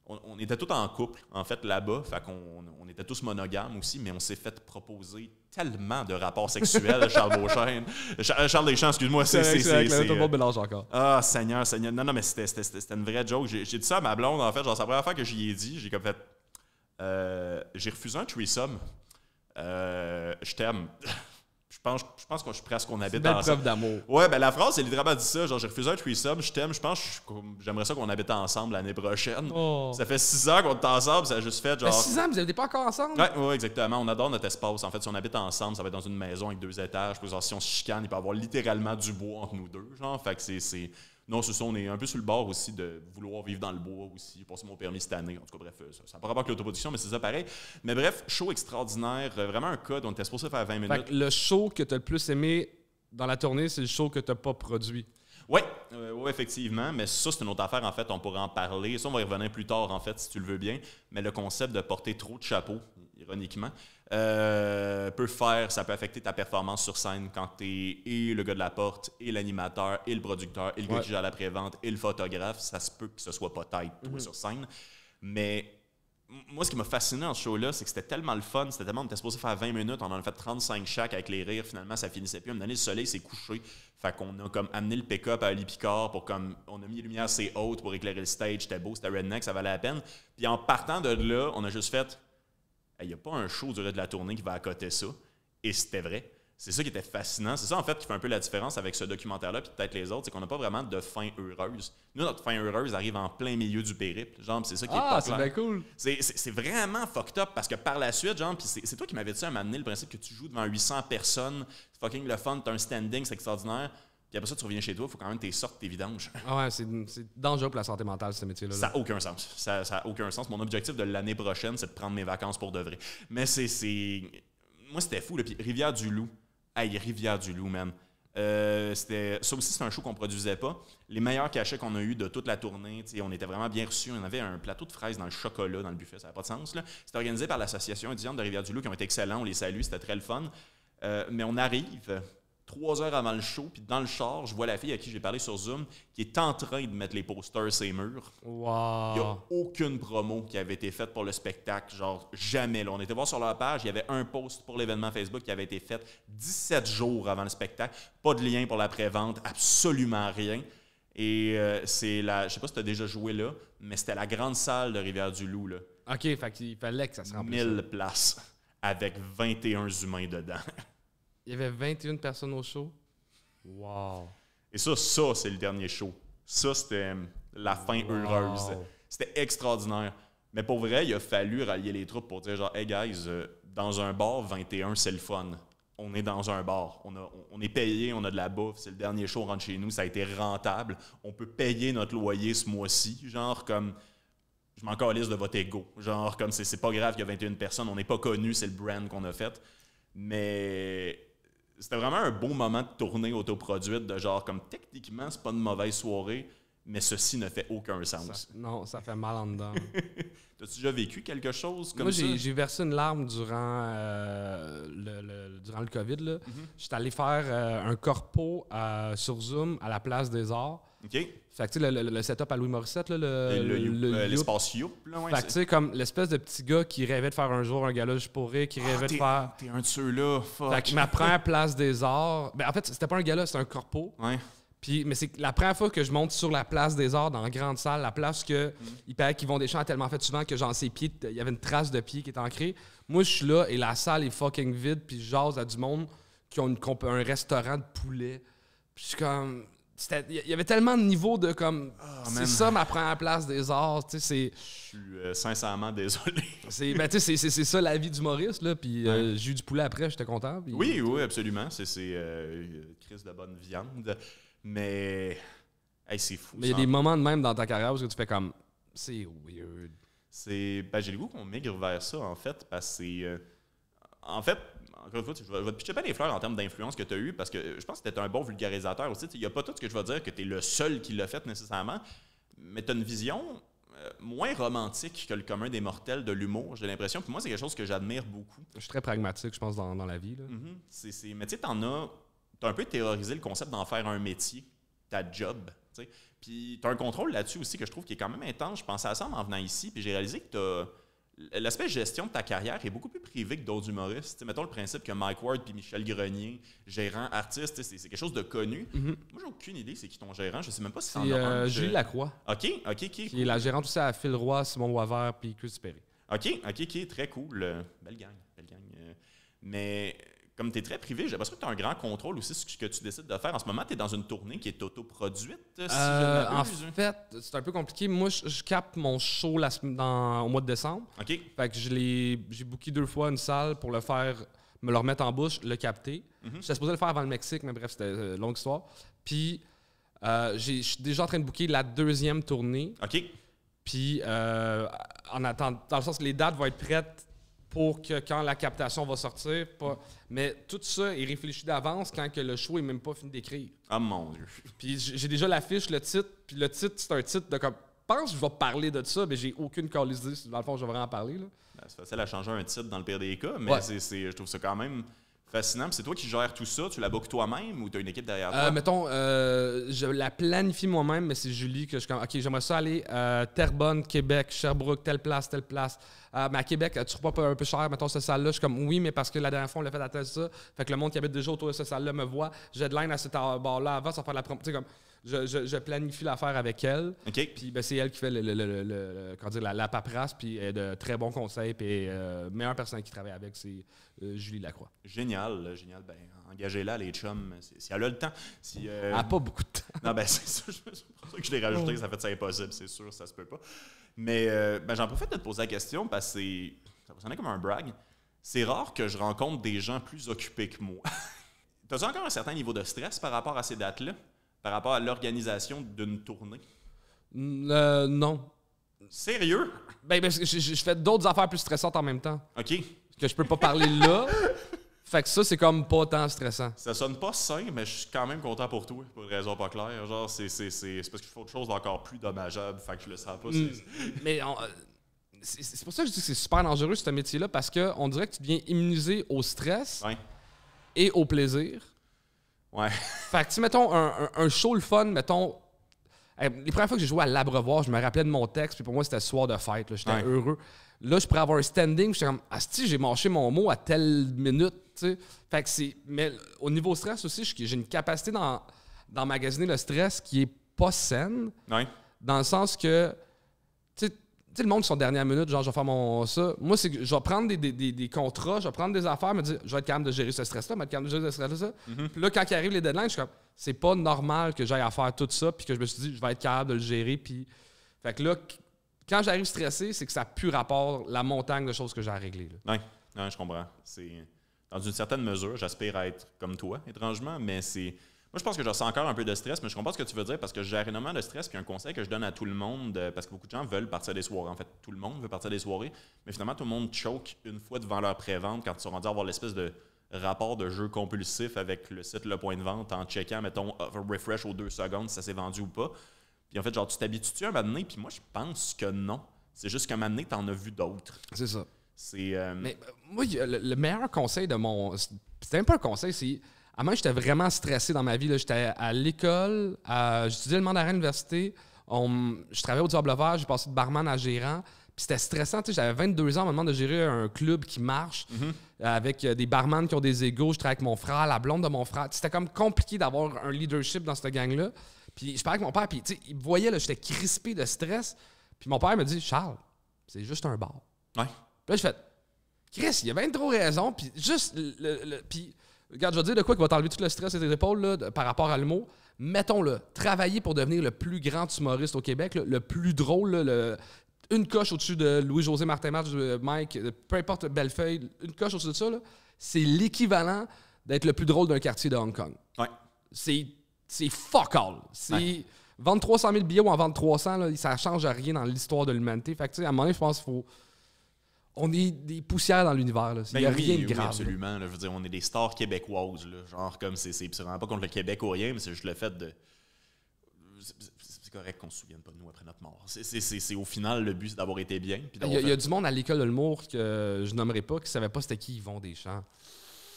on, était tous en couple, en fait, là-bas. Fait qu'on on était tous monogames aussi, mais on s'est fait proposer tellement de rapports sexuels Charles Beauchesne. Euh, Charles Deschamps, excuse-moi, c'est. C'est tout euh, encore. Ah, Seigneur, Seigneur. Non, non, mais c'était une vraie joke. J'ai dit ça à ma blonde, en fait. Genre, c'est la première fois que j'y ai dit. J'ai comme fait. Euh, j'ai refusé un threesome. Euh, je t'aime. je pense, je pense que je suis presque qu'on habite ensemble. preuve d'amour. Ouais, ben la phrase, elle littéralement dit ça. Genre, j'ai refusé un threesome, je t'aime, je pense j'aimerais ça qu'on habite ensemble l'année prochaine. Oh. Ça fait six ans qu'on est ensemble, ça a juste fait ben, genre. Ça six ans, vous n'habitez pas encore ensemble? Ouais, ouais, exactement. On adore notre espace. En fait, si on habite ensemble, ça va être dans une maison avec deux étages. Puis, genre, si on se chicane, il peut y avoir littéralement du bois entre nous deux. Genre, fait que c'est non, c'est ça, on est un peu sur le bord aussi de vouloir vivre dans le bois aussi. J'ai passé mon permis cette année. En tout cas, bref, euh, ça n'a pas rapport avec l'autoproduction, mais c'est ça pareil. Mais bref, show extraordinaire, euh, vraiment un code. On était supposé faire 20 minutes. le show que tu as le plus aimé dans la tournée, c'est le show que tu n'as pas produit. Oui, euh, ouais, effectivement, mais ça, c'est une autre affaire, en fait, on pourra en parler. Ça, on va y revenir plus tard, en fait, si tu le veux bien. Mais le concept de porter trop de chapeaux, ironiquement, euh, peut faire, ça peut affecter ta performance sur scène quand tu es et le gars de la porte, et l'animateur, et le producteur, et le gars qui à la prévente, et le photographe. Ça se peut que ce soit pas tête, toi, mhm. sur scène. Mais moi, ce qui m'a fasciné en ce show-là, c'est que c'était tellement le fun, c'était tellement, on était supposé faire 20 minutes, on en a fait 35 chaque avec les rires, finalement, ça finissait plus. À un moment donné, le soleil s'est couché. Fait qu'on a comme amené le pick-up à Ali pour comme, on a mis les lumières assez hautes pour éclairer le stage, c'était beau, c'était redneck, ça valait la peine. Puis en partant de là, on a juste fait, il n'y a pas un show durée de la tournée qui va à côté ça. Et c'était vrai. C'est ça qui était fascinant. C'est ça, en fait, qui fait un peu la différence avec ce documentaire-là, puis peut-être les autres, c'est qu'on n'a pas vraiment de fin heureuse. Nous, notre fin heureuse arrive en plein milieu du périple. Genre, c'est ça qui est ah, pas cool. C'est vraiment fucked up parce que par la suite, genre, puis c'est toi qui m'avais dit à m'amener le principe que tu joues devant 800 personnes, fucking le fun, t'as un standing, c'est extraordinaire. Puis après ça, tu reviens chez toi, il faut quand même que tu sortes tes vidanges. Ah ouais, c'est dangereux pour la santé mentale, ce métier-là. Ça n'a aucun sens. Ça aucun sens. Mon objectif de l'année prochaine, c'est de prendre mes vacances pour de vrai. Mais c'est. Moi, c'était fou. Puis Rivière-du-Loup. Hey, Rivière-du-Loup, même. Euh, c'était ça aussi c'est un show qu'on produisait pas les meilleurs cachets qu'on a eu de toute la tournée on était vraiment bien reçus on avait un plateau de fraises dans le chocolat dans le buffet ça n'a pas de sens c'était organisé par l'association étudiante de Rivière du Loup qui ont été excellents on les salue c'était très le fun euh, mais on arrive trois heures avant le show, puis dans le char, je vois la fille à qui j'ai parlé sur Zoom qui est en train de mettre les posters ses murs. Wow. Il n'y a aucune promo qui avait été faite pour le spectacle, genre jamais. On était voir sur leur page, il y avait un post pour l'événement Facebook qui avait été fait 17 jours avant le spectacle. Pas de lien pour la pré-vente, absolument rien. Et euh, c'est la. Je sais pas si tu as déjà joué là, mais c'était la grande salle de Rivière-du-Loup. Là. OK, il fallait que ça se remplisse. 1000 places avec 21 humains dedans. Il y avait 21 personnes au show. Wow. Et ça, ça, c'est le dernier show. Ça, c'était euh, la fin heureuse. C'était extraordinaire. Mais pour vrai, il a fallu rallier les troupes pour dire genre, hey guys, euh, dans un bar, 21, c'est le fun. On est dans un bar. On, on est payé, on a de la bouffe. C'est le dernier show, on rentre chez nous. Ça a été rentable. On peut payer notre loyer ce mois-ci. Genre, comme je m'en calisse de votre ego. Genre, comme c'est pas grave qu'il y a 21 personnes, on n'est pas connu, c'est le brand qu'on a fait. Mais c'était vraiment un beau moment de tournée autoproduite, de genre, comme techniquement, c'est pas une mauvaise soirée, mais ceci ne fait aucun sens. non, ça fait mal en dedans. T'as-tu déjà vécu quelque chose comme ça? Moi, j'ai versé une larme durant, euh, le, durant le COVID. là. Mhm. J'étais allé faire euh, un corpo euh, sur Zoom à la place des arts. OK. Fait que, le, le, setup à Louis Morissette, là, euh, l'espace le, Youp. là, fait que, tu comme l'espèce de petit gars qui rêvait de faire un jour un gala je pourrais, qui ah, rêvait de faire. T'es un de ceux-là, fuck. Fait que ma première place des arts. Ben, en fait, c'était pas un gala, c'était un corpo. Ouais. Puis, mais c'est la première fois que je monte sur la place des arts dans la grande salle, la place que ils mm. il paraît qu'ils vont des chants tellement fait souvent que genre ses pieds, il y avait une trace de pied qui est ancrée. Moi, je suis là et la salle est fucking vide, puis je à du monde qui ont un restaurant de poulet. Puis je comme il y avait tellement de niveaux de comme ah, c'est ça ma première place des arts tu sais je suis euh, sincèrement désolé c'est ben, c'est ça la vie d'humoriste là puis euh, j'ai eu du poulet après j'étais content oui oui absolument c'est c'est euh, crise de bonne viande mais c'est fou mais il y a des moments de même dans ta carrière où tu fais comme c'est weird c'est ben, j'ai le goût qu'on migre vers ça en fait parce que en fait encore une fois, je vais, te pas les fleurs en termes d'influence que tu as eue parce que euh, je pense que tu un bon vulgarisateur aussi. Il n'y a pas tout ce que je vais dire que tu es le seul qui l'a fait nécessairement, mais tu as une vision euh, moins romantique que le commun des mortels de l'humour, j'ai l'impression. Puis moi, c'est quelque chose que j'admire beaucoup. Je suis très pragmatique, je pense, dans, la vie. Là. Mm-hmm. Mais tu sais, t'en as. T'as un peu théorisé le concept d'en faire un métier, ta job. Puis t'as un contrôle là-dessus aussi que je trouve qui est quand même intense. Je pensais à ça en venant ici, puis j'ai réalisé que as l'aspect gestion de ta carrière est beaucoup plus privé que d'autres humoristes. mettons le principe que Mike Ward puis Michel Grenier, gérant artiste, c'est, quelque chose de connu. Mhm. Moi, j'ai aucune idée c'est qui ton gérant. Je sais même pas si c'est en euh, Julie Lacroix. OK, OK, qui est, la gérante aussi à Phil Simon Boisvert puis Chris Perry. OK, OK, qui très cool. Euh, belle gang, belle gang. Euh. Mais comme tu es très privé, j'ai l'impression que tu as un grand contrôle aussi sur ce que tu décides de faire. En ce moment, tu es dans une tournée qui est autoproduite, si euh, En hein. fait, c'est un peu compliqué. Moi, je, capte mon show dans, au mois de décembre. OK. Fait que j'ai booké deux fois une salle pour le faire, me le remettre en bouche, le capter. Mm-hmm. J'étais supposé le faire avant le Mexique, mais bref, c'était une euh, longue histoire. Puis, euh, je suis déjà en train de booker la deuxième tournée. OK. Puis, euh, en attendant, dans le sens que les dates vont être prêtes pour que quand la captation va sortir. Pas... Mais tout ça est réfléchi d'avance quand que le show est même pas fini d'écrire. Ah mon Dieu. Puis j'ai déjà l'affiche, le titre. Puis le titre, c'est un titre de comme. pense que je vais parler de ça, mais j'ai aucune calice Dans le fond, je vais vraiment en parler. Là. Ben, c'est facile à changer un titre dans le pire des cas, mais c'est, je trouve ça quand même fascinant. C'est toi qui gères tout ça, tu la bookes toi-même ou tu as une équipe derrière euh, toi? mettons, euh, je la planifie moi-même, mais c'est Julie que je. Ok, j'aimerais ça aller euh, Terrebonne, Québec, Sherbrooke, telle place, telle place. Ah, mais à Québec, tu trouves pas un peu cher, mettons, cette salle-là? Je suis comme, oui, mais parce que la dernière fois, on l'a fait à tel ça. Fait que le monde qui habite déjà autour de cette salle-là me voit. J'ai de l'aide à cette barre-là avant, sans faire la promo. Tu sais, comme, je, je, je, planifie l'affaire avec elle. OK. Puis ben, c'est elle qui fait le, le, le, le dire, la, la, paperasse, puis elle a de très bons conseils. Puis euh, meilleure personne qui travaille avec, c'est euh, Julie Lacroix. Génial, génial. Ben, engagez-la, les chums, si elle a le temps. Si, euh, Elle n'a pas beaucoup de temps. Non, ben c'est ça, c'est pour que je l'ai rajouté, ça fait ça impossible, c'est sûr, ça se peut pas. Mais euh, ben, j'en profite de te poser la question parce que Ça comme un brag. C'est rare que je rencontre des gens plus occupés que moi. tas encore un certain niveau de stress par rapport à ces dates-là? Par rapport à l'organisation d'une tournée? Euh, non. Sérieux? Ben, ben je, fais d'autres affaires plus stressantes en même temps. OK. Que je peux pas parler là. Fait que ça, c'est comme pas tant stressant. Ça sonne pas sain, mais je suis quand même content pour toi, pour des raisons pas claires Genre, c'est, c'est, c'est, parce que je fais autre chose d'encore plus dommageable, fait que je le sens pas. Mm. Mais euh, c'est pour ça que je dis que c'est super dangereux ce métier-là parce qu'on dirait que tu deviens immunisé au stress et au plaisir. Ouais. Fait que si mettons un, show le fun, mettons. Les premières fois que j'ai joué à l'Abrevoir, je me rappelais de mon texte, puis pour moi c'était le soir de fête, j'étais heureux. Là, je pourrais avoir un standing, je suis comme Asti, ah, j'ai marché mon mot à telle minute, c'est. Mais au niveau stress aussi, j'ai une capacité d'emmagasiner le stress qui est pas saine. Dans le sens que. Tu sais, le monde son dernière minute, genre, je vais faire mon ça. Moi, je vais prendre des, contrats, je vais prendre des affaires, me dire, je vais être capable de gérer ce stress-là, je vais être capable de gérer ce stress-là. Mhm. Puis là, quand arrivent les deadlines, je suis comme, c'est pas normal que j'aille à faire tout ça, puis que je me suis dit, je vais être capable de le gérer. Puis. Fait que là, quand j'arrive stressé, c'est que ça pue rapport la montagne de choses que j'ai à régler. Non, je comprends. C'est dans une certaine mesure, j'aspire à être comme toi, étrangement, mais c'est. Moi, je pense que je ressens encore un peu de stress, mais je comprends ce que tu veux dire parce que j'ai énormément de stress. Puis un conseil que je donne à tout le monde, euh, parce que beaucoup de gens veulent partir des soirées. En fait, tout le monde veut partir des soirées, mais finalement, tout le monde choke une fois devant leur pré-vente quand tu sont rendus avoir l'espèce de rapport de jeu compulsif avec le site Le Point de Vente en checkant, mettons, euh, refresh aux deux secondes si ça s'est vendu ou pas. Puis en fait, genre, tu t'habitues à un moment donné, puis moi, je pense que non. C'est juste qu'à un moment donné, tu en as vu d'autres. C'est ça. C'est. Euh, Mais euh, moi, le, meilleur conseil de mon. C'était un peu un conseil, c'est. À moi, j'étais vraiment stressé dans ma vie. J'étais à, l'école, j'étudiais le mandarin à l'université, je travaillais au Diable Vert, j'ai passé de barman à gérant. Puis c'était stressant, j'avais 22 ans, on me demande de gérer un club qui marche mm-hmm. avec euh, des barmanes qui ont des égaux, je travaillais avec mon frère, la blonde de mon frère. C'était comme compliqué d'avoir un leadership dans cette gang-là. Puis je parlais avec mon père, puis il voyait, j'étais crispé de stress. Puis mon père me dit Charles, c'est juste un bar là, je fais Chris, il y a bien trop raison. Puis juste, le, puis, regarde, je vais te dire de quoi qui va t'enlever tout le stress et tes épaules là, par rapport à le mot. Mettons-le, travailler pour devenir le plus grand humoriste au Québec, le plus drôle, le, une coche au-dessus de Louis-José Martin Marche euh, Mike, euh, peu importe Bellefeuille, une coche au-dessus de ça, c'est l'équivalent d'être le plus drôle d'un quartier de Hong Kong. Ouais. C'est, c'est fuck all. Vendre 300 000 billets ou en vendre 300, là, ça change à rien dans l'histoire de l'humanité. Fait à un moment je pense qu'il faut, on est des poussières dans l'univers. Il n'y a ben rien de grave. absolument. Là, je veux dire, on est des stars québécoises. Là, genre, comme c'est. C'est vraiment pas contre le Québec ou rien, mais c'est juste le fait de. C'est correct qu'on se souvienne pas de nous après notre mort. C'est au final le but d'avoir été bien. Il y, a du monde à l'école de l'humour que je nommerai pas qui ne savait pas c'était qui ils vont des chants.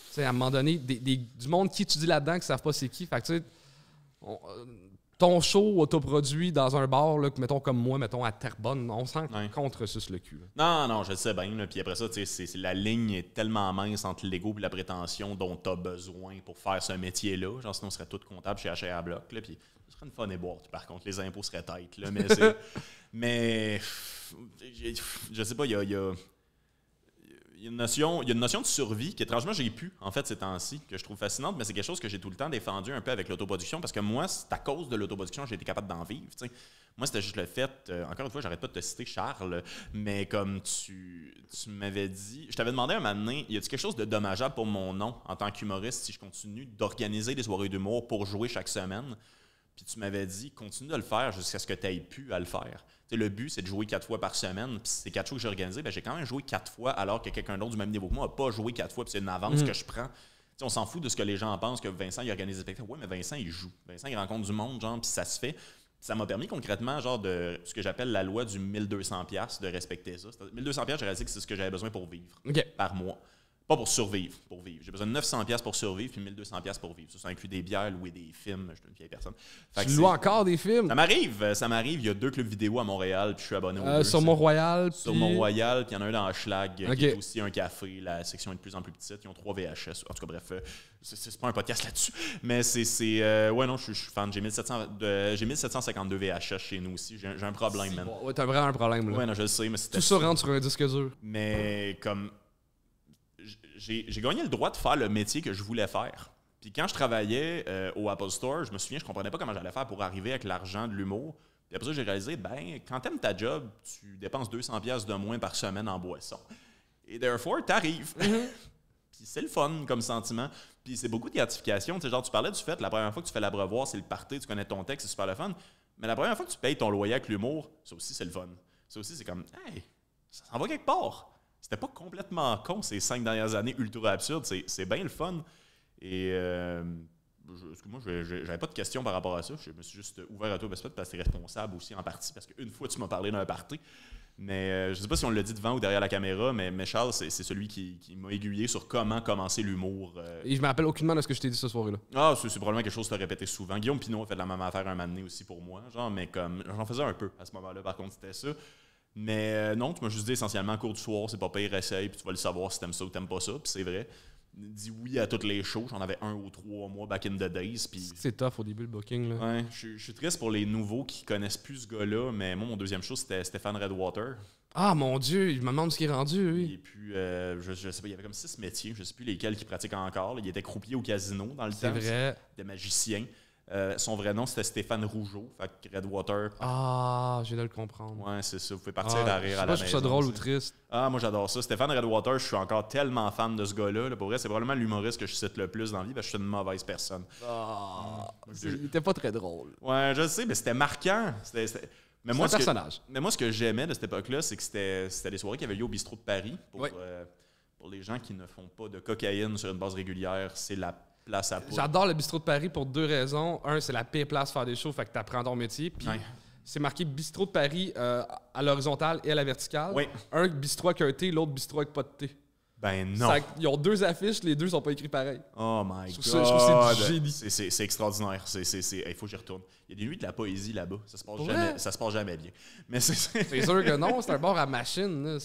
Tu sais, à un moment donné, des, du monde qui étudie là-dedans qui ne savent pas c'est qui. Fait que, euh, ton show autoproduit dans un bar, mettons comme moi, mettons à Terrebonne, on sent ouais. contre sur le cul. Non, non, je sais bien. Puis après ça, c la ligne est tellement mince entre l'ego et la prétention dont tu as besoin pour faire ce métier-là. Genre, sinon, on serait tous comptables chez HR Block. puis ce serait une fun et Par contre, les impôts seraient têtes. mais, mais je sais pas, il Y a il y, a une notion, il y a une notion de survie qui étrangement j'ai pu, en fait, ces temps-ci, que je trouve fascinante, mais c'est quelque chose que j'ai tout le temps défendu un peu avec l'autoproduction, parce que moi, c'est à cause de l'autoproduction j'ai été capable d'en vivre. Moi, c'était juste le fait, euh, encore une fois, j'arrête pas de te citer Charles, mais comme tu, tu m'avais dit, je t'avais demandé un moment il y a-t-il quelque chose de dommageable pour mon nom en tant qu'humoriste si je continue d'organiser des soirées d'humour pour jouer chaque semaine? Puis tu m'avais dit, continue de le faire jusqu'à ce que tu aies pu à le faire le but, c'est de jouer quatre fois par semaine. Puis ces quatre fois que j'ai organisé. Ben, j'ai quand même joué quatre fois alors que quelqu'un d'autre du même niveau que moi n'a pas joué quatre fois. Puis c'est une avance mm. que je prends. on s'en fout de ce que les gens pensent que Vincent il organise des spectacles. Oui, mais Vincent, il joue. Vincent, il rencontre du monde, genre, puis ça se fait. Ça m'a permis concrètement, genre, de ce que j'appelle la loi du 1200$ de respecter ça. 1200$, j'ai réalisé que c'est ce que j'avais besoin pour vivre par mois. Pas pour survivre, pour vivre. J'ai besoin de 900$ pour survivre, puis 1200$ pour vivre. Ça, ça inclut des bières, louer des films. Je suis une vieille personne. tu loues encore des films? Ça m'arrive, euh, ça m'arrive. Il y a deux clubs vidéo à Montréal, puis je suis abonné au euh, Sur Mont-Royal. Sur Mont-Royal, puis il y en a un dans Schlag, euh, qui est aussi un café. La section est de plus en plus petite. Ils ont trois VHS. En tout cas, bref, euh, c'est pas un podcast là-dessus. Mais c'est. ouais, non, je, suis fan. J'ai 1752 VHS chez nous aussi. J'ai un problème, man. Ouais, t'as vraiment un problème, là. Ouais, non, je sais, mais Tout ça rentre sur un disque dur. Mais comme j'ai gagné le droit de faire le métier que je voulais faire. Puis quand je travaillais euh, au Apple Store, je me souviens, je comprenais pas comment j'allais faire pour arriver avec l'argent de l'humour. Puis après ça, j'ai réalisé, ben, quand aimes ta job, tu dépenses 200 pièces de moins par semaine en boisson. Et therefore, t'arrives. Mm-hmm. Puis c'est le fun comme sentiment. Puis c'est beaucoup de gratification. Tu genre, tu parlais du fait, la première fois que tu fais l'abreuvoir, c'est le party, tu connais ton texte, c'est super le fun. Mais la première fois que tu payes ton loyer avec l'humour, ça aussi, c'est le fun. Ça aussi, c'est comme, hey, ça s'en va quelque part c'était pas complètement con ces cinq dernières années ultra absurdes. C'est bien le fun. Et euh, je, moi, j'avais pas de questions par rapport à ça. Je me suis juste ouvert à toi parce que c'est responsable aussi en partie, parce qu'une fois, tu m'as parlé d'un parti. Mais euh, je sais pas si on le dit devant ou derrière la caméra, mais, mais Charles, c'est celui qui, m'a aiguillé sur comment commencer l'humour. Euh. Et je me rappelle aucunement de ce que je t'ai dit ce soir-là. Ah, c'est probablement quelque chose que tu as répété souvent. Guillaume Pinot a fait de la même affaire un moment donné aussi pour moi, genre, mais comme j'en faisais un peu à ce moment-là, par contre, c'était ça. Mais euh, non, tu m'as juste dit essentiellement cours du soir, c'est pas pire, essaye, puis tu vas le savoir si t'aimes ça ou t'aimes pas ça, puis c'est vrai. Dis oui à toutes les shows, j'en avais un ou trois mois back in the days. C'est tough au début le booking. Là. Ouais, je, suis triste pour les nouveaux qui connaissent plus ce gars-là, mais moi, mon deuxième show, c'était Stéphane Redwater. Ah mon Dieu, il me demande ce qu'il est rendu, oui. Et puis, euh, je, sais pas, il y avait comme six métiers, je sais plus lesquels qui pratiquent encore. Il était croupier au casino dans le temps. C'est vrai. Euh, son vrai nom, c'était Stéphane Rougeau. Fait que Redwater. Ah, j'ai de le comprendre. Ouais, c'est ça. Vous pouvez partir ah, d'arrière à rire à la je maison. Je trouve ça drôle ou triste. Ah, moi, j'adore ça. Stéphane Redwater, je suis encore tellement fan de ce gars-là. pour vrai, c'est probablement l'humoriste que je cite le plus dans la vie parce que je suis une mauvaise personne. Ah, mm. il pas très drôle. Ouais, je sais, mais c'était marquant. C'était. Mais moi, un personnage. mais moi, ce que j'aimais de cette époque-là, c'est que c'était des soirées qui avaient avait au bistrot de Paris. Pour, euh, pour les gens qui ne font pas de cocaïne sur une base régulière, c'est la J'adore le bistrot de Paris pour deux raisons. Un, c'est la pire place faire des shows, fait que tu apprends ton métier. Puis c'est marqué bistrot de Paris euh, à l'horizontale et à la verticale. Un bistrot avec un thé, l'autre bistrot avec pas de thé. Ben non. ils ont deux affiches, les deux sont pas écrits pareil. Oh my god. je c'est C'est extraordinaire. Il faut que j'y retourne. Il y a des nuits de la poésie là-bas. Ça se passe, jamais, se passe jamais bien. Mais c'est sûr que non, c'est un bord à machine. Là,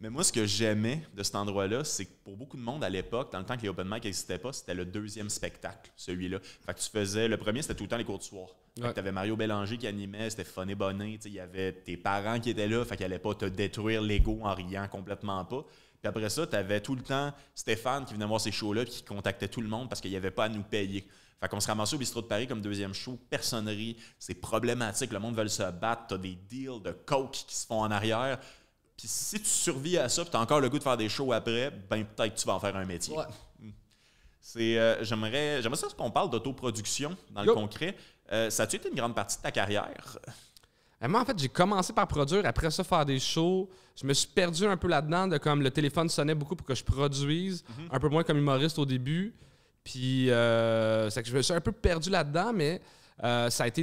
Mais moi, ce que j'aimais de cet endroit-là, c'est que pour beaucoup de monde à l'époque, dans le temps que les open mic n'existaient pas, c'était le deuxième spectacle, celui-là. Fait tu faisais, le premier, c'était tout le temps les cours de soir. t'avais Mario Bélanger qui animait, c'était funny Bonnet, il y avait tes parents qui étaient là, fait qu'ils n'allaient pas te détruire l'ego en riant complètement pas. Puis après ça, tu avais tout le temps Stéphane qui venait voir ces shows-là, qui contactait tout le monde parce qu'il n'y avait pas à nous payer. Fait qu'on se ramassait au bistrot de Paris comme deuxième show, personnerie, c'est problématique, le monde veut se battre, t'as des deals de coke qui se font en arrière. Puis si tu survis à ça, tu t'as encore le goût de faire des shows après, ben peut-être que tu vas en faire un métier. Hmm. C'est, euh, j'aimerais, j'aimerais ça qu'on parle d'autoproduction dans le concret. Euh, ça a-tu été une grande partie de ta carrière? Eh, moi, en fait, j'ai commencé par produire, après ça, faire des shows. Je me suis perdu un peu là-dedans, de comme le téléphone sonnait beaucoup pour que je produise, mhm. un peu moins comme humoriste au début. Puis, euh, c'est que je me suis un peu perdu là-dedans, mais euh, ça a été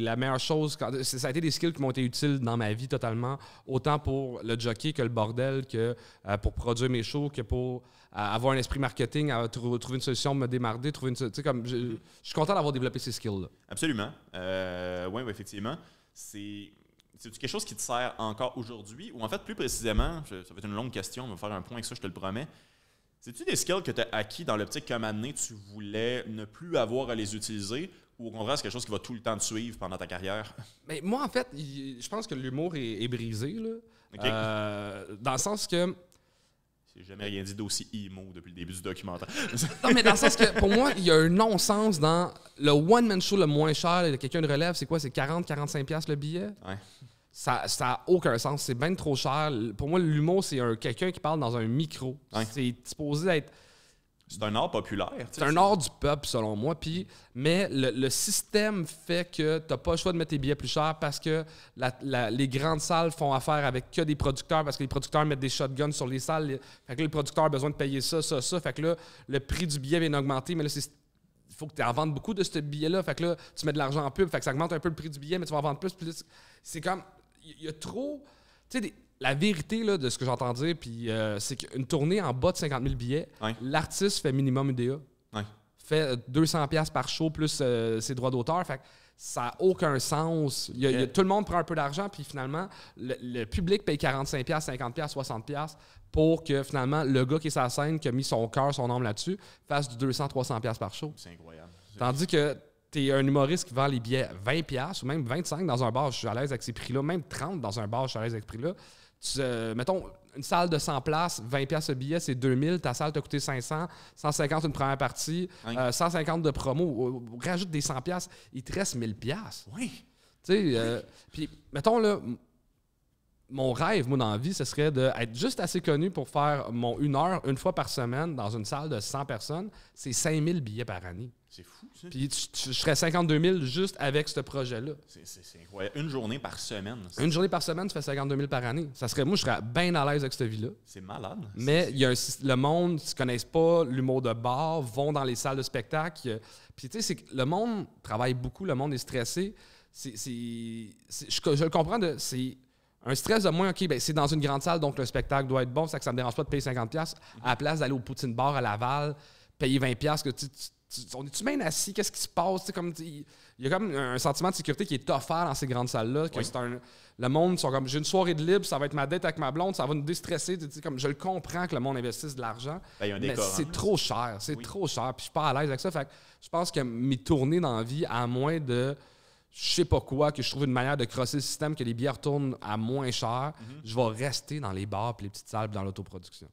la meilleure chose. ça a été des skills qui m'ont été utiles dans ma vie totalement, autant pour le jockey que le bordel, que euh, pour produire mes shows, que pour avoir un esprit marketing, à trouver une solution, me démarder, trouver une. Je suis content d'avoir développé ces skills-là. Absolument. oui, ouais, effectivement c'est c'est quelque chose qui te sert encore aujourd'hui ou en fait plus précisément, ça va être une longue question, on va faire un point avec ça, je te le promets. C'est-tu des skills que tu as acquis dans l'optique qu'à un moment tu voulais ne plus avoir à les utiliser ou au contraire, c'est quelque chose qui va tout le temps te suivre pendant ta carrière? Mais ben, moi, en fait, je pense que l'humour est, brisé. Là. Euh, dans le sens que j'ai jamais rien dit d'aussi immo depuis le début du documentaire. non, mais dans le sens que pour moi, il y a un non-sens dans le one-man show le moins cher, quelqu'un le relève, c'est quoi C'est 40-45$ le billet Ça n'a aucun sens, c'est bien trop cher. Pour moi, l'humour, c'est quelqu'un qui parle dans un micro. C'est supposé être c'est un art populaire. C'est un art du peuple, selon moi. Puis, mais le, système fait que tu n'as pas le choix de mettre tes billets plus chers parce que les grandes salles font affaire avec que des producteurs parce que les producteurs mettent des shotguns sur les salles. fait que le producteur besoin de payer ça, ça, ça. Fait que là, le prix du billet vient augmenter. mais là, c'est il faut que tu en vendes beaucoup de ce billet-là. Fait que là, tu mets de l'argent en pub, fait que ça augmente un peu le prix du billet, mais tu vas en vendre plus. plus. C'est comme. Il y a trop. Tu sais, la vérité de ce que j'entends dire, euh, c'est qu'une tournée en bas de 50 000 billets, l'artiste fait minimum UDA. Fait 200$ par show plus euh, ses droits d'auteur. Fait ça n'a aucun sens. tout le monde prend un peu d'argent, puis finalement, le, public paye 45$, 50$, 60$ pour que finalement, le gars qui est sa scène, qui a mis son cœur, son âme là-dessus, fasse du 200$, 300$ par show. C'est incroyable. Tandis que tu es un humoriste qui vend les billets 20$ ou même 25$ dans un bar, je suis à l'aise avec ces prix-là, même 30$ dans un bar, je suis à l'aise avec ces prix-là. Euh, mettons, une salle de 100 places, 20 pièces de billet, c'est 2000. Ta salle t'a coûté 500, 150 une première partie, 150 euh, de promo. Rajoute des 100 pièces, il te reste 1000 pièces. Oui. Tu sais, euh, puis mettons là, mon rêve, mon envie, ce serait d'être juste assez connu pour faire mon une heure, une fois par semaine, dans une salle de 100 personnes. C'est 5000 billets par année. C'est fou, ça. Puis je serais 52 000 juste avec ce projet-là. C'est- incroyable. Une journée par semaine. Une journée par semaine, tu fais 52 000 par année. Ça serait, moi, je serais bien à l'aise avec cette vie-là. C'est malade. Mais il y le monde, ne connaissent pas l'humour de bar, vont dans les salles de spectacle. Puis tu sais, c'est le monde travaille beaucoup, le monde est stressé. C'est- je, le comprends, c'est un stress de moins, OK, ben, c'est dans une grande salle, donc le spectacle doit être bon, ça que ça me dérange pas de payer 50$ à la place d'aller au Poutine Bar à Laval, payer 20$ que tu, tu- on est-tu même assis? Qu'est-ce qui se passe? comme, il y a comme un sentiment de sécurité qui est offert dans ces grandes salles-là. le monde, sont comme j'ai une soirée de libre, ça va être ma dette avec ma blonde, ça va nous déstresser. Comme, je le comprends que le monde investisse de l'argent. Ben, mais c'est hein. trop cher. C'est trop cher. Puis je suis pas à l'aise avec ça. Fait je pense que mes tourner dans la vie, à moins de je sais pas quoi, que je trouve une manière de crosser le système, que les bières tournent à moins cher, mhm. je vais rester dans les bars et les petites salles dans l'autoproduction.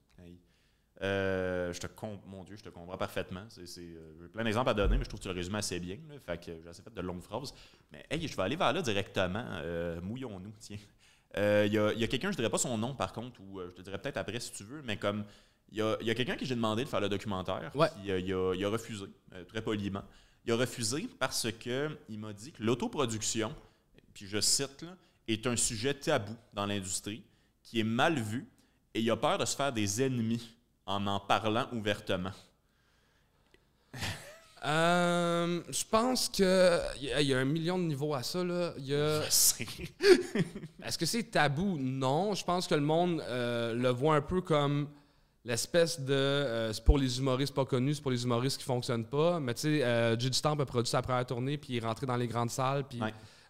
Euh, je te comprends, mon Dieu, je te comprends parfaitement. C'est, euh, plein d'exemples à donner, mais je trouve que tu le résumes assez bien. Fait que j'ai assez fait de longues phrases. Mais hey, je vais aller vers là directement. Euh, mouillons-nous, tiens. Il y a, quelqu'un, je ne dirais pas son nom par contre, ou je te dirais peut-être après si tu veux, mais comme il y a, quelqu'un qui j'ai demandé de faire le documentaire, il, a, refusé, très poliment. Il a refusé parce qu'il m'a dit que l'autoproduction, puis je cite, est un sujet tabou dans l'industrie qui est mal vu et il a peur de se faire des ennemis en en parlant ouvertement? Euh, je pense que il y, a un million de niveaux à ça. Là. Est-ce que c'est tabou? Non. Je pense que le monde euh, le voit un peu comme l'espèce de euh, c'est pour les humoristes pas connus, c'est pour les humoristes qui fonctionnent pas. Mais tu sais, J.D. Stamp a produit sa première tournée, puis il est rentré dans les grandes salles, puis.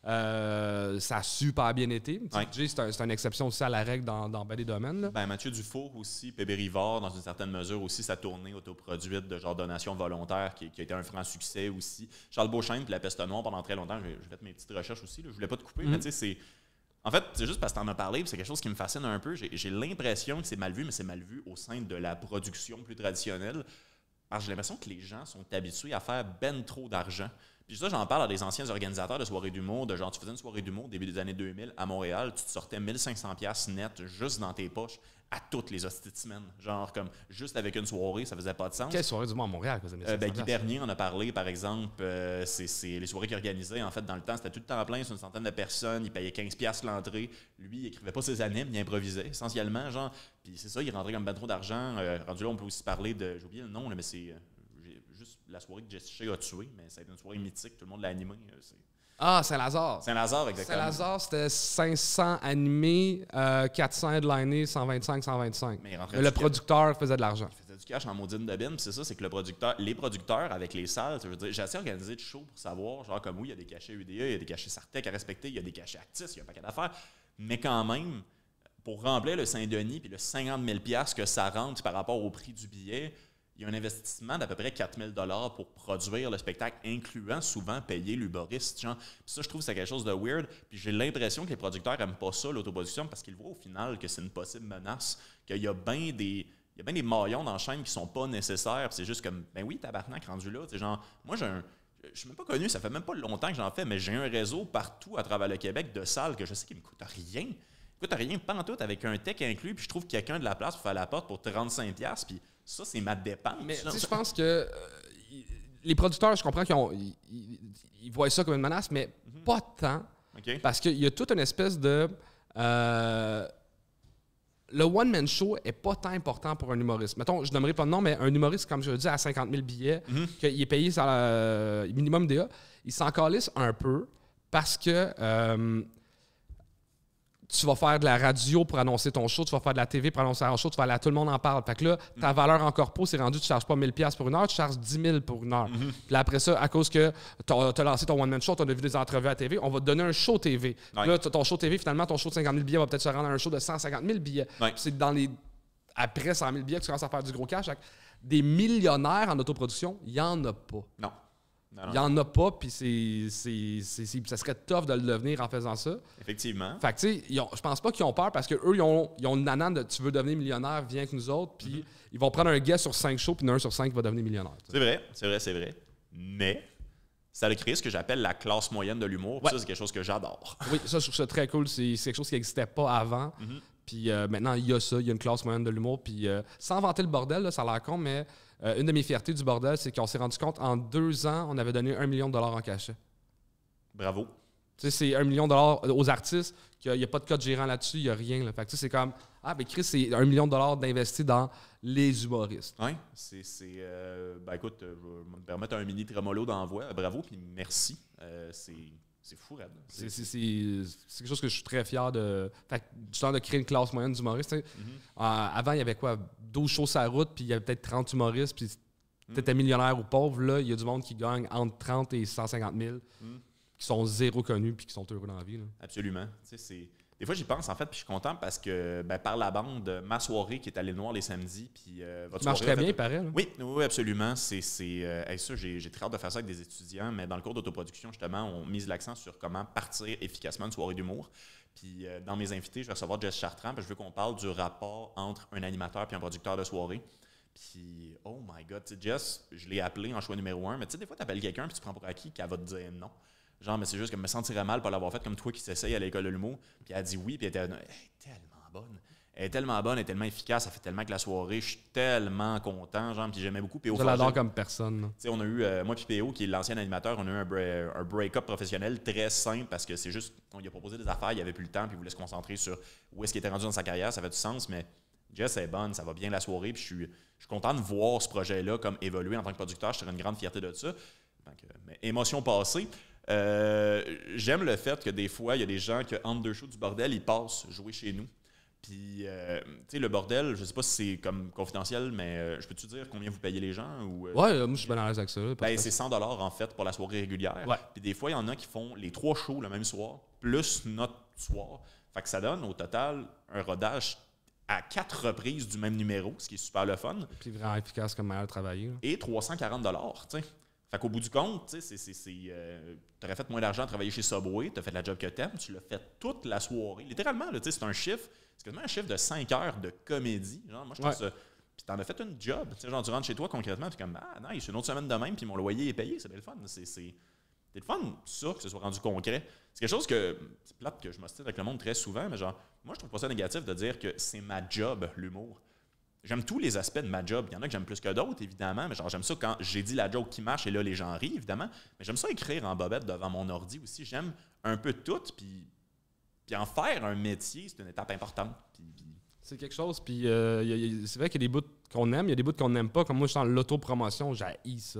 Euh, ça a super bien été. c'est une exception aussi à la règle dans, dans ben des domaines. Ben, Mathieu Dufour aussi, Pébé Rivard, dans une certaine mesure aussi, sa tournée autoproduite de genre donation volontaire qui, a été un franc succès aussi. Charles Beauchamp et La Peste Noire pendant très longtemps. Je fait mes petites recherches aussi. Je Je voulais pas te couper, mm-hmm. mais tu sais, c'est. En fait, c'est juste parce que tu en as parlé, c'est quelque chose qui me fascine un peu. J'ai l'impression que c'est mal vu, mais c'est mal vu au sein de la production plus traditionnelle. Parce que j'ai l'impression que les gens sont habitués à faire ben trop d'argent. Puis ça, j'en parle à des anciens organisateurs de soirées d'humour, de genre, tu faisais une soirée du d'humour début des années 2000 à Montréal, tu te sortais 1500$ net juste dans tes poches à toutes les hosties de semaine. Genre, comme, juste avec une soirée, ça faisait pas de sens. Quelle soirée monde à Montréal? Que euh, ben, Guy Bernier en a parlé, par exemple. Euh, c'est les soirées qu'il organisait, en fait, dans le temps, c'était tout le temps plein, c'est une centaine de personnes, il payait 15$ l'entrée. Lui, il écrivait pas ses animes, il improvisait, essentiellement, genre. Puis c'est ça, il rentrait comme ben trop d'argent. Euh, rendu là, on peut aussi parler de, j'ai oublié le nom, mais c'est la soirée que Jesse Shea a tué, mais ça a été une soirée mythique, tout le monde l'a animé. Euh, ah, Saint-Lazare. Saint-Lazare, exactement. Saint-Lazare, c'était 500 animés, 400 de l'année, 125, 125. Mais, le producteur faisait de l'argent. Il faisait du cash en maudine de bine. c'est ça, c'est que les producteurs avec les salles, j'ai assez organisé de show pour savoir, genre comme oui, il y a des cachets UDA, il y a des cachets Sartec à respecter, il y a des cachets Actis, il y a pas qu'à d'affaires. Mais quand même, pour remplir le Saint-Denis puis le 50 000 que ça rentre par rapport au prix du billet, il y a un investissement d'à peu près 4000 dollars pour produire le spectacle, incluant souvent payer l'uboriste. ça, je trouve que c'est quelque chose de weird. Puis j'ai l'impression que les producteurs n'aiment pas ça, l'autoproduction, parce qu'ils voient au final que c'est une possible menace, qu'il y a bien des. Il y a bien des maillons dans la chaîne qui sont pas nécessaires. C'est juste comme, ben oui, tabarnak, rendu là. C'est genre, moi, j'ai je suis même pas connu, ça fait même pas longtemps que j'en fais, mais j'ai un réseau partout à travers le Québec de salles que je sais qui me coûtent rien t'as rien pas tout avec un tech inclus, puis je trouve quelqu'un de la place pour faire la porte pour 35$, puis ça, c'est ma dépense. Mais je pense que euh, les producteurs, je comprends qu'ils voient ça comme une menace, mais mhm. pas tant. Parce qu'il y a toute une espèce de. Euh, le one-man show est pas tant important pour un humoriste. Mettons, je n'aimerais pas de nom, mais un humoriste, comme je le dis, à 50 000 billets, mhm. qu'il est payé euh, minimum DA, il s'en calisse un peu parce que tu vas faire de la radio pour annoncer ton show, tu vas faire de la TV pour annoncer ton show, tu vas aller à tout le monde en parle. Fait que là, ta mm-hmm. valeur en corpo, c'est rendu, tu ne charges pas 1000$ pour une heure, tu charges 10 000$ pour une heure. Mm-hmm. Puis après ça, à cause que tu as, lancé ton one-man show, tu as vu des entrevues à TV, on va te donner un show TV. tu Là, ton show TV, finalement, ton show de 50 000 billets va peut-être se rendre à un show de 150 000 billets. C'est dans les. Après 100 000 billets que tu commences à faire du gros cash. Des millionnaires en autoproduction, il n'y en a pas. Non. Il n'y en a pas, puis ça serait tough de le devenir en faisant ça. Effectivement. Fait que, tu sais, je pense pas qu'ils ont peur parce qu'eux, ils ont, ils une nanan de tu veux devenir millionnaire, viens avec nous autres, puis mm-hmm. ils vont prendre un gars sur cinq shows, puis un sur cinq va devenir millionnaire. C'est vrai, c'est vrai, c'est vrai. Mais ça a créé ce que j'appelle la classe moyenne de l'humour. Ça, c'est quelque chose que j'adore. oui, ça, je trouve ça très cool. C'est quelque chose qui n'existait pas avant. Mm-hmm. Puis euh, maintenant, il y a ça, il y a une classe moyenne de l'humour. Puis euh, sans vanter le bordel, là, ça a l'air con, mais euh, une de mes fiertés du bordel, c'est qu'on s'est rendu compte en deux ans, on avait donné un million de dollars en cachet. Bravo. c'est un million de dollars euh, aux artistes, qu'il n'y a, pas de code gérant là-dessus, il n'y a rien. Là. Fait que c'est comme Ah, ben Chris, c'est un million de dollars d'investir dans les humoristes. Oui, c'est. Euh, ben écoute, je vais me permettre un mini tremolo d'envoi. Bravo, puis merci. c'est. C'est fou, C'est quelque chose que je suis très fier de. Fait, du temps de créer une classe moyenne d'humoristes. Mm-hmm. avant, il y avait quoi 12 shows sur route, puis il y a peut-être 30 humoristes, puis peut-être un millionnaire ou pauvre, là, il y a du monde qui gagne entre 30 et 150 000, mm. qui sont zéro connus, puis qui sont heureux dans la vie. Absolument. Des fois, j'y pense, en fait, puis je suis content parce que ben, par la bande, ma soirée qui est allée Noire les samedis, puis euh, votre marche très bien, euh, pareil Oui, oui, absolument. C'est, euh, ça, j'ai, j'ai très hâte de faire ça avec des étudiants, mais dans le cours d'autoproduction, justement, on mise l'accent sur comment partir efficacement une soirée d'humour. Puis euh, dans mes invités, je vais recevoir Jess Chartrand, puis je veux qu'on parle du rapport entre un animateur et un producteur de soirée. Puis, oh my God, Jess, je l'ai appelé en choix numéro un, mais tu sais, des fois, tu appelles quelqu'un puis tu prends pour acquis qu'elle va te dire non. Genre, mais c'est juste que me sentirais mal pour l'avoir fait comme toi qui t'essayes à l'école de l'humour. Puis elle dit oui, puis elle était tellement bonne est tellement bonne, elle est tellement efficace, ça fait tellement que la soirée, je suis tellement content, genre, puis j'aimais beaucoup PO. Je l'adore comme personne. Tu on a eu, euh, moi puis PO, qui est l'ancien animateur, on a eu un, break-up professionnel très simple parce que c'est juste, on lui a proposé des affaires, il avait plus le temps, puis il voulait se concentrer sur où est-ce qu'il était rendu dans sa carrière, ça fait du sens, mais Jess est bonne, ça va bien la soirée, puis je suis, je suis content de voir ce projet-là comme évoluer en tant que producteur, je serais une grande fierté de ça. Euh, mais émotion passée. Euh, j'aime le fait que des fois, il y a des gens qui, entre deux shows du bordel, ils passent jouer chez nous. Puis, euh, tu sais, le bordel, je sais pas si c'est comme confidentiel, mais euh, je peux-tu dire combien vous payez les gens? Ou, euh? ouais, moi, je suis bien à l'aise avec ça. Ben, c'est 100 en fait pour la soirée régulière. Puis des fois, il y en a qui font les trois shows le même soir, plus notre soir. Fait que ça donne au total un rodage à quatre reprises du même numéro, ce qui est super le fun. Puis vraiment efficace comme manière de travailler. Et 340 tu sais. Fait qu'au bout du compte, tu aurais fait moins d'argent à travailler chez Subway, tu as fait la job que tu aimes. tu l'as fait toute la soirée. Littéralement, c'est un chiffre c'est quasiment un chiffre de 5 heures de comédie. Genre, moi, je trouve euh, ça. Puis t'en as fait une job. Tu sais, genre, tu rentres chez toi concrètement, puis comme, ah, non nice, une autre semaine de même, puis mon loyer est payé. C'est bien le fun. C'est, le fun, ça, que ce soit rendu concret. C'est quelque chose que, c'est plate que je m'ostile avec le monde très souvent, mais genre, moi, je trouve pas ça négatif de dire que c'est ma job, l'humour. J'aime tous les aspects de ma job. Il y en a que j'aime plus que d'autres, évidemment, mais genre, j'aime ça quand j'ai dit la joke qui marche et là, les gens rient, évidemment. Mais j'aime ça écrire en bobette devant mon ordi aussi. J'aime un peu tout, puis puis en faire un métier, c'est une étape importante. c'est quelque chose. Puis euh, c'est vrai qu'il y a des bouts qu'on aime, il y a des bouts qu'on n'aime pas. Comme moi, je suis dans l'autopromotion, j'ai ça.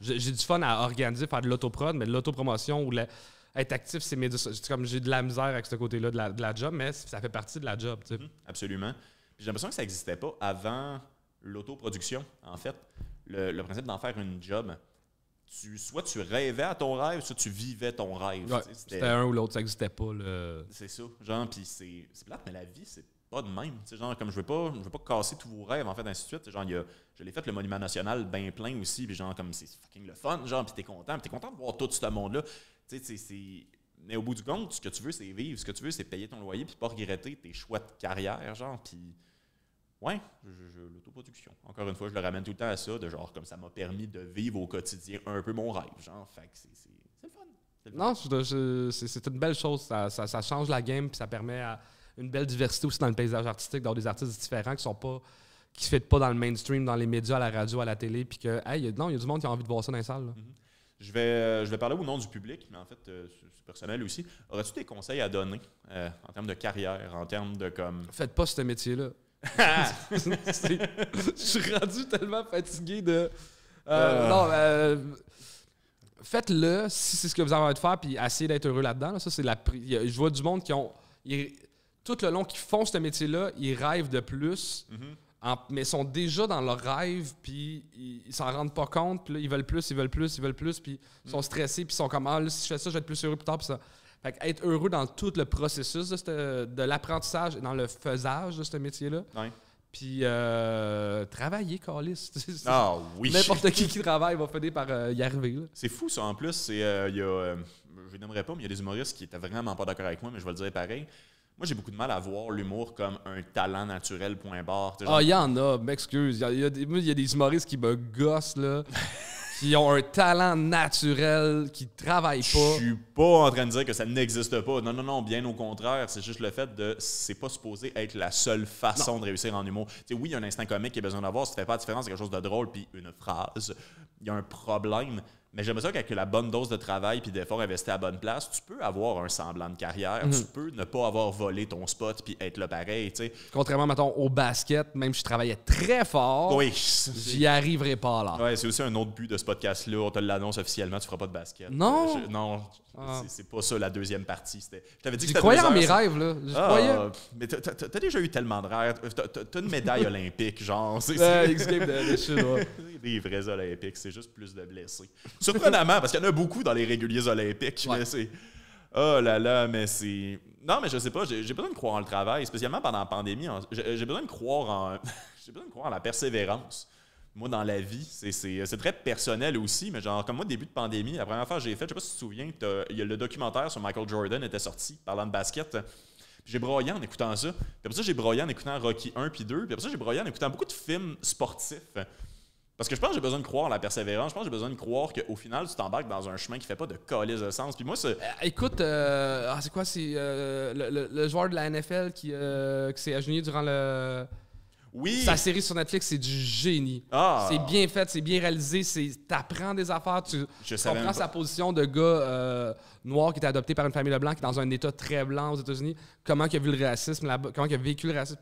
J'ai du fun à organiser, faire de l'autoprod, mais de l'autopromotion ou être actif, c'est comme j'ai de la misère avec ce côté-là de, la, job, mais ça fait partie de la job. Tu sais. Mm-hmm. Absolument. J'ai l'impression que ça n'existait pas avant l'autoproduction, en fait. le principe d'en faire une job tu, soit tu rêvais à ton rêve, soit tu vivais ton rêve. c'était un ou l'autre, ça n'existait pas. Le... C'est ça. Genre, puis c'est plate, mais la vie, c'est pas de même. genre, comme je veux pas, je veux pas casser tous vos rêves, en fait, ainsi de suite. Genre, y a, je l'ai fait le Monument National bien plein aussi, puis genre, comme c'est fucking le fun, genre, puis t'es content, t'es content de voir tout ce monde-là. Tu sais, c'est. Mais au bout du compte, ce que tu veux, c'est vivre. Ce que tu veux, c'est payer ton loyer, puis pas regretter tes choix de carrière, genre, puis Ouais, l'autoproduction. Encore une fois, je le ramène tout le temps à ça, de genre comme ça m'a permis de vivre au quotidien un peu mon rêve. Genre, fait que c'est le fun. fun. Non, c'est une belle chose. Ça, ça, change la game puis ça permet à une belle diversité aussi dans le paysage artistique, d'avoir des artistes différents qui sont pas qui fait pas dans le mainstream, dans les médias, à la radio, à la télé, puis que, hey, non, il y a du monde qui a envie de voir ça dans les salles. Mm-hmm. Je vais, euh, je vais parler au nom du public, mais en fait, euh, c'est personnel aussi. Aurais-tu des conseils à donner euh, en termes de carrière, en termes de comme. Faites pas ce métier-là. je suis rendu tellement fatigué de. Euh, euh. non, euh, faites-le si c'est ce que vous avez envie de faire, puis essayez d'être heureux là-dedans. Ça, c'est la. Je vois du monde qui ont. tout le long qui font ce métier-là, ils rêvent de plus, mhm. mais sont déjà dans leur rêve, puis ils s'en rendent pas compte, puis ils veulent plus, ils veulent plus, ils veulent plus, puis sont mhm. stressés, puis ils sont comme Ah, si je fais ça, je vais être plus heureux plus tard, puis ça. Fait être heureux dans tout le processus de, l'apprentissage et dans le faisage de ce métier-là. Puis euh, travailler, Carlis. Ah oui. N'importe qui qui travaille va finir par euh, y arriver. C'est fou ça. En plus, euh, il y a, je n'aimerais pas, mais il y a des humoristes qui étaient vraiment pas d'accord avec moi, mais je vais le dire pareil. Moi, j'ai beaucoup de mal à voir l'humour comme un talent naturel, point barre. Ah, il y en a, m'excuse. Il y, a des humoristes qui me gossent, là. qui ont un talent naturel, qui travaillent pas. Je suis pas en train de dire que ça n'existe pas. Non, non, non, bien au contraire. C'est juste le fait de. C'est pas supposé être la seule façon de réussir en humour. oui, il y a un instinct comique qui a besoin d'avoir. Ça fait pas la différence, c'est quelque chose de drôle, puis une phrase. Il y a un problème mais j'aime ça qu'avec la bonne dose de travail puis d'efforts investis à bonne place, tu peux avoir un semblant de carrière. Tu mhm. peux ne pas avoir volé ton spot puis être là pareil. sais. Contrairement, mettons, au basket, même si je travaillais très fort, j'y arriverai pas là. Ouais, c'est aussi un autre but de ce podcast-là. On te l'annonce officiellement, tu feras pas de basket. Non. non, ah. C'est pas ça la deuxième partie. Je t'avais dit croyais en mes rêves, là. Je ah, Mais déjà eu tellement de rêves. Euh, t'as une médaille olympique, genre. C'est vrais Olympiques, c'est juste plus de blessés. Surprenamment, parce qu'il y en a beaucoup dans les réguliers Olympiques. c'est. Oh là là, mais c'est. Non, mais je sais pas, j'ai besoin de croire en le travail, spécialement pendant la pandémie. J'ai besoin de croire en. j'ai besoin de croire en la persévérance moi, dans la vie, euh, c'est très personnel aussi, mais genre, comme moi, début de pandémie, la première fois que j'ai fait, je sais pas si tu te souviens, y le documentaire sur Michael Jordan était sorti, parlant de basket. puis J'ai broyé en écoutant ça. Puis après ça, j'ai broyé en écoutant Rocky 1 puis 2. Puis après ça, j'ai broyé en écoutant beaucoup de films sportifs. Parce que je pense que j'ai besoin de croire à la persévérance. Je pense que j'ai besoin de croire qu'au final, tu t'embarques dans un chemin qui fait pas de colis de sens. Puis moi, c'est. Euh, écoute, euh, ah, c'est quoi C'est le, joueur de la NFL qui, s'est agenouillé durant le. Sa série sur Netflix, c'est du génie. Ah. C'est bien fait, c'est bien réalisé, c'est t'apprends des affaires, tu comprends sa position de gars euh, noir qui était adopté par une famille de blancs, qui est dans un état très blanc aux États-Unis, comment il a vu le racisme là-bas, comment il a vécu le racisme,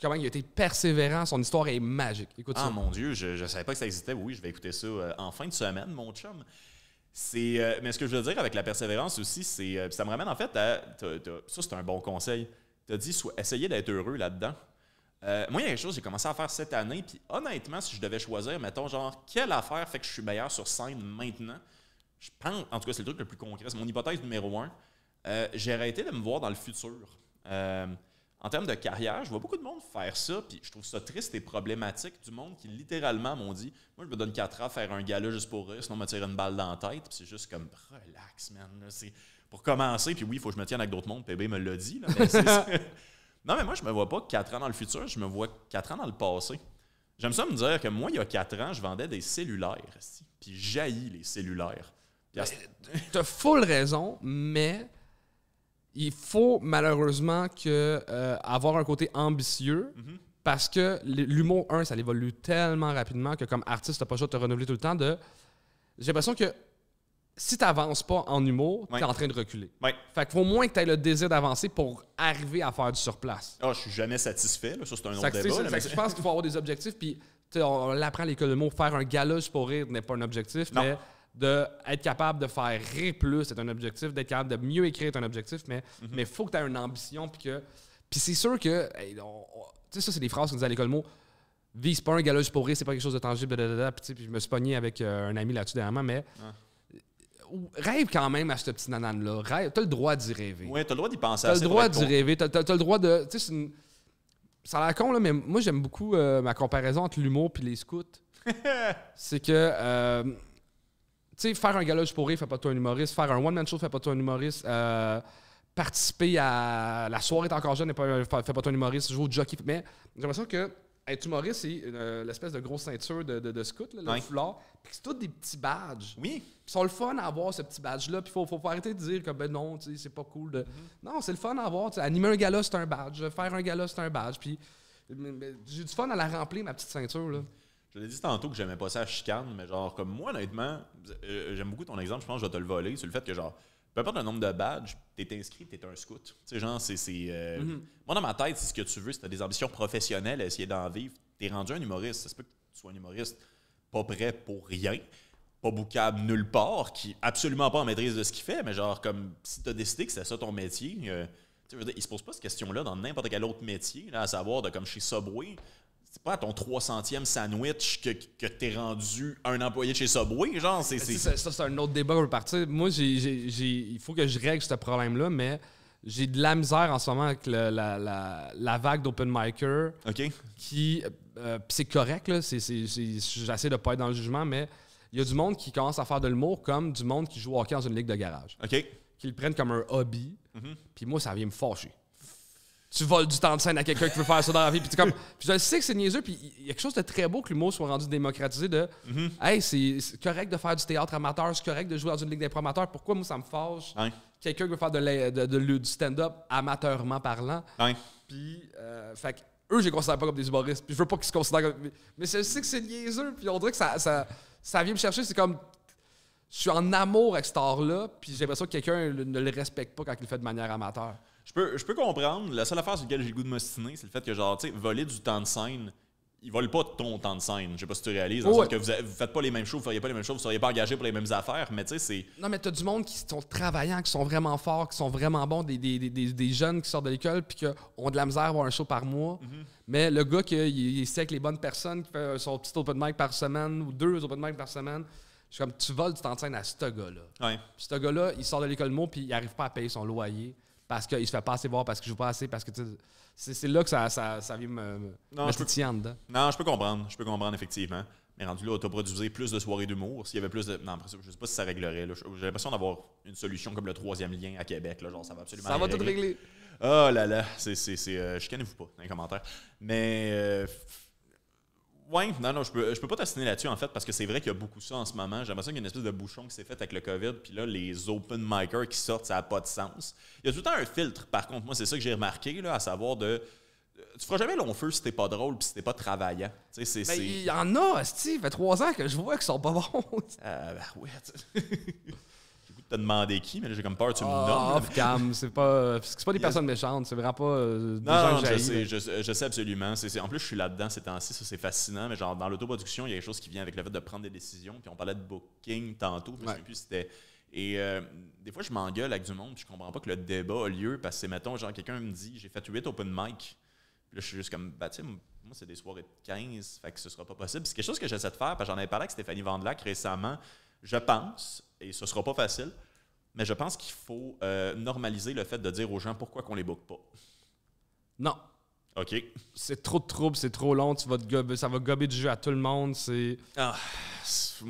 comment il a été persévérant. Son histoire est magique. Écoute ah, mon Dieu, je ne savais pas que ça existait. Oui, je vais écouter ça euh, en fin de semaine, mon chum. Euh, mais ce que je veux dire avec la persévérance aussi, c'est, ça me ramène en fait à. ça, c'est un bon conseil. Tu as dit, essayez d'être heureux là-dedans. Euh, moi, il y a quelque chose que j'ai commencé à faire cette année, puis honnêtement, si je devais choisir, mettons, genre, quelle affaire fait que je suis meilleur sur scène maintenant, je pense, en tout cas, c'est le truc le plus concret, c'est mon hypothèse numéro un, euh, j'ai arrêté de me voir dans le futur. Euh, en termes de carrière, je vois beaucoup de monde faire ça, puis je trouve ça triste et problématique du monde qui littéralement m'ont dit Moi, je me donne 4 ans à faire un gala juste pour rire, sinon on me tire une balle dans la tête, puis c'est juste comme relax, man. pour commencer, puis oui, il faut que je me tienne avec d'autres mondes, PB me l'a dit, Non, mais moi, je me vois pas quatre ans dans le futur, je me vois quatre ans dans le passé. J'aime ça me dire que moi, il y a quatre ans, je vendais des cellulaires, puis jaillit les cellulaires. T'as full raison, mais il faut malheureusement que euh, avoir un côté ambitieux. Mhm. Parce que l'humour, un, ça évolue tellement rapidement que comme artiste, t'as pas le choix de te renouveler tout le temps. De... J'ai l'impression que si tu n'avances pas en humour, t'es tu es en train de reculer. Ouais. Fait qu'il faut moins que tu aies le désir d'avancer pour arriver à faire du surplace. Ah, je suis jamais satisfait. Ça, c'est un autre débat. Je pense qu'il faut avoir des objectifs. Puis, on l'apprend à l'école de mots. Faire un galage pour rire n'est pas un objectif, mais mais être capable de faire rire plus, c'est un objectif. D'être capable de mieux écrire, c'est un objectif. Mais mhm. faut que tu aies une ambition. Puis, que... puis c'est sûr que. Tu sais, ça, c'est des phrases qu'on disait à l'école de mots vise pas un galage pour rire, c'est pas quelque chose de tangible, Puis, je me suis pogné avec euh, un ami là-dessus dernièrement, mais ah rêve quand même à ce petit nanane-là. Rêve. T'as le droit d'y rêver. Oui, t'as le droit d'y penser. T'as le droit d'y rêver. T'as, as, le droit de. Tu sais, une... ça a l'air con, là, mais moi, j'aime beaucoup euh, ma comparaison entre l'humour et les scouts. c'est que. Euh, tu sais, faire un galage pour rire, fait pas toi un humoriste. Faire un one-man show, fais pas toi un humoriste. Euh, participer à la soirée est encore jeune, fais pas toi un humoriste. Jouer au jockey. Mais j'ai l'impression que tu humoriste, c'est euh, l'espèce de grosse ceinture de, de, scout, le foulard. Puis c'est tous des petits badges. Oui. Puis sont le fun à avoir, ce petit badge-là. Puis faut, faut pas arrêter de dire que ben non, c'est pas cool. De... Mm-hmm. Non, c'est le fun à avoir. animer un gala, c'est un badge. Faire un gala, c'est un badge. Puis j'ai du fun à la remplir, ma petite ceinture, là. Je l'ai dit tantôt que j'aimais pas ça à chicane, mais genre, comme moi, honnêtement, euh, j'aime beaucoup ton exemple, je pense que je vais te le voler, c'est le fait que genre peu importe le nombre de badges, t'es inscrit, t'es un scout. Tu sais, c'est. Euh, mhm. Moi, dans ma tête, c'est ce que tu veux. Si t'as des ambitions professionnelles, à essayer d'en vivre, es rendu un humoriste. Ça se peut que tu sois un humoriste pas prêt pour rien, pas boucable nulle part, qui absolument pas en maîtrise de ce qu'il fait, mais genre, comme si t'as décidé que c'est ça ton métier. Euh, tu il se pose pas cette question-là dans n'importe quel autre métier, à savoir de comme chez Subway, c'est pas ton 300e sandwich que, que t'es rendu un employé de chez Subway, genre. C'est, Ça, ça c'est un autre débat pour partir. Moi, il faut que je règle ce problème-là, mais j'ai de la misère en ce moment avec la, vague d'open micer OK? qui. Euh, c'est correct, là. j'essaie de pas être dans le jugement, mais il y a du monde qui commence à faire de l'humour comme du monde qui joue au hockey dans une ligue de garage. OK? Qu'ils le prennent comme un hobby, mhm. puis moi, ça vient me fâcher tu voles du temps de scène à quelqu'un qui veut faire ça dans la vie. Puis, comme, je sais que c'est niaiseux, puis il y a quelque chose de très beau que l'humour soit rendu démocratisé de mm-hmm. Hey, c'est correct de faire du théâtre amateur, c'est correct de jouer dans une ligue des Pourquoi, moi, ça me fâche Quelqu'un Quelqu'un veut faire de, du stand-up amateurment parlant. Puis, euh, fait que, eux, je les considère pas comme des humoristes. Puis je veux pas qu'ils se considèrent comme. Mais je sais que c'est niaiseux, puis on dirait que ça, ça, ça vient me chercher. C'est comme je suis en amour avec cet art-là, puis j'ai l'impression que quelqu'un ne le respecte pas quand il le fait de manière amateur. Je peux, je peux comprendre. La seule affaire sur laquelle j'ai le goût de m'ostiner, c'est le fait que, genre, tu sais, voler du temps de scène, ils volent pas ton temps de scène. Je sais pas si tu réalises. Oh, en que vous, ne faites pas les mêmes choses, vous feriez pas les mêmes choses, vous seriez pas engagé pour les mêmes affaires, mais tu sais, c'est. Non, mais t'as du monde qui sont travaillants, qui sont vraiment forts, qui sont vraiment bons, des, des, des, des jeunes qui sortent de l'école, puis qui ont de la misère à avoir un show par mois. Mhm. Mais le gars qui il, que avec les bonnes personnes, qui fait son petit open mic par semaine ou deux open mic par semaine, je suis comme, tu voles, de scène à ce gars-là. Ouais. ce gars-là, il sort de l'école mots puis il arrive pas à payer son loyer parce qu'il se fait pas assez voir, parce que je joue pas assez, parce que c'est là que ça, ça, ça vient me, me non, je peux, Non, je peux comprendre, je peux comprendre effectivement. Mais rendu là, autoproduiser plus de soirées d'humour. S'il y avait plus de. Non, je sais pas si ça réglerait. J'ai l'impression d'avoir une solution comme le troisième lien à Québec. Là, genre, ça va absolument. Ça va tout régler. Oh là là, c'est. ne connais vous pas dans les commentaires. Mais. Euh, oui, non, non, je peux, peux pas t'assiner là-dessus, en fait, parce que c'est vrai qu'il y a beaucoup ça en ce moment. J'ai l'impression qu'il y a une espèce de bouchon qui s'est fait avec le COVID, puis là, les open micers qui sortent, ça n'a pas de sens. Il y a tout le temps un filtre, par contre, moi, c'est ça que j'ai remarqué, là, à savoir de. Tu feras jamais long feu si t'es pas drôle puis si t'es pas travaillant. Mais ben, il y en a, Steve, il fait trois ans que je vois qu'ils sont pas bons. Ah, ouais. t'as te qui, mais j'ai comme peur tu me ah, nommes. Oh, calme, c'est pas, c'est pas des personnes méchantes, c'est vraiment pas euh, des non, gens je sais, je, sais absolument. c'est en plus, je suis là-dedans ces temps-ci, ça c'est fascinant, mais genre dans l'autoproduction, il y a quelque chose qui vient avec le fait de prendre des décisions. Puis on parlait de booking tantôt, je c'était. Et euh, des fois, je m'engueule avec du monde, puis je comprends pas que le débat a lieu parce que, mettons, genre, quelqu'un me dit j'ai fait 8 open mic. Puis là, je suis juste comme, bah, tu moi, c'est des soirées de 15, fait que ce sera pas possible. C'est quelque chose que j'essaie de faire, parce que j'en avais parlé avec Stéphanie Vandelac récemment. Je pense, et ce ne sera pas facile, mais je pense qu'il faut euh, normaliser le fait de dire aux gens pourquoi qu'on les book pas. Non. OK. C'est trop de troubles, c'est trop long, tu vas ça va gober du jeu à tout le monde. C'est. Ah, je,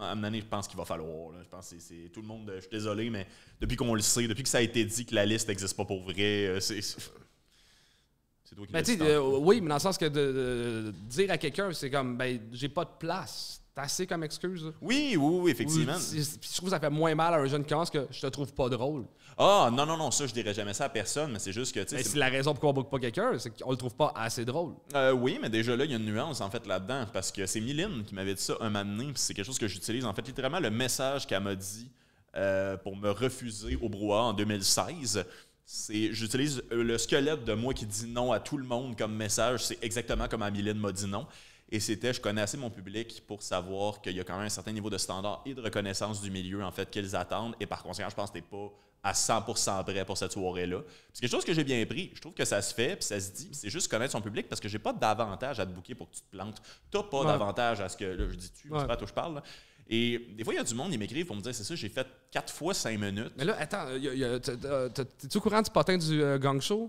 à un moment donné, je pense qu'il va falloir. Je pense que c'est tout le monde. Euh, je suis désolé, mais depuis qu'on le sait, depuis que ça a été dit que la liste n'existe pas pour vrai, euh, c'est. C'est toi qui ben, hein. Oui, mais dans le sens que de, de dire à quelqu'un, c'est comme, ben, j'ai pas de place. C'est assez comme excuse. Oui, oui, effectivement. je trouve que ça fait moins mal à un jeune qui que je te trouve pas drôle. Ah, non, non, non, ça, je dirais jamais ça à personne, mais c'est juste que, tu c'est- la raison pourquoi on boucle pas quelqu'un, c'est qu'on le trouve pas assez drôle. Euh, oui, mais déjà là, il y a une nuance en fait là-dedans, parce que c'est Mylène qui m'avait dit ça un moment c'est quelque chose que j'utilise. En fait, littéralement, le message qu'elle m'a dit euh, pour me refuser au brouhaha en 2016, c'est j'utilise euh, le squelette de moi qui dit non à tout le monde comme message. C'est exactement comme Mylène m'a dit non. Et c'était, je connais assez mon public pour savoir qu'il y a quand même un certain niveau de standard et de reconnaissance du milieu, en fait, qu'ils attendent. Et par conséquent, je pense que t'es pas à 100% prêt pour cette soirée-là. C'est quelque chose que j'ai bien pris. Je trouve que ça se fait, puis ça se dit, c'est juste connaître son public parce que j'ai pas d'avantage à te bouquer pour que tu te plantes. T'as pas d'avantage à ce que, là, je dis tu, ouais. c'est pas à je parle. Et des fois, il y a du monde, ils m'écrivent pour me dire, c'est ça, j'ai fait quatre fois cinq minutes. Mais là, attends, euh, t'es-tu au courant du patin du euh, gang show?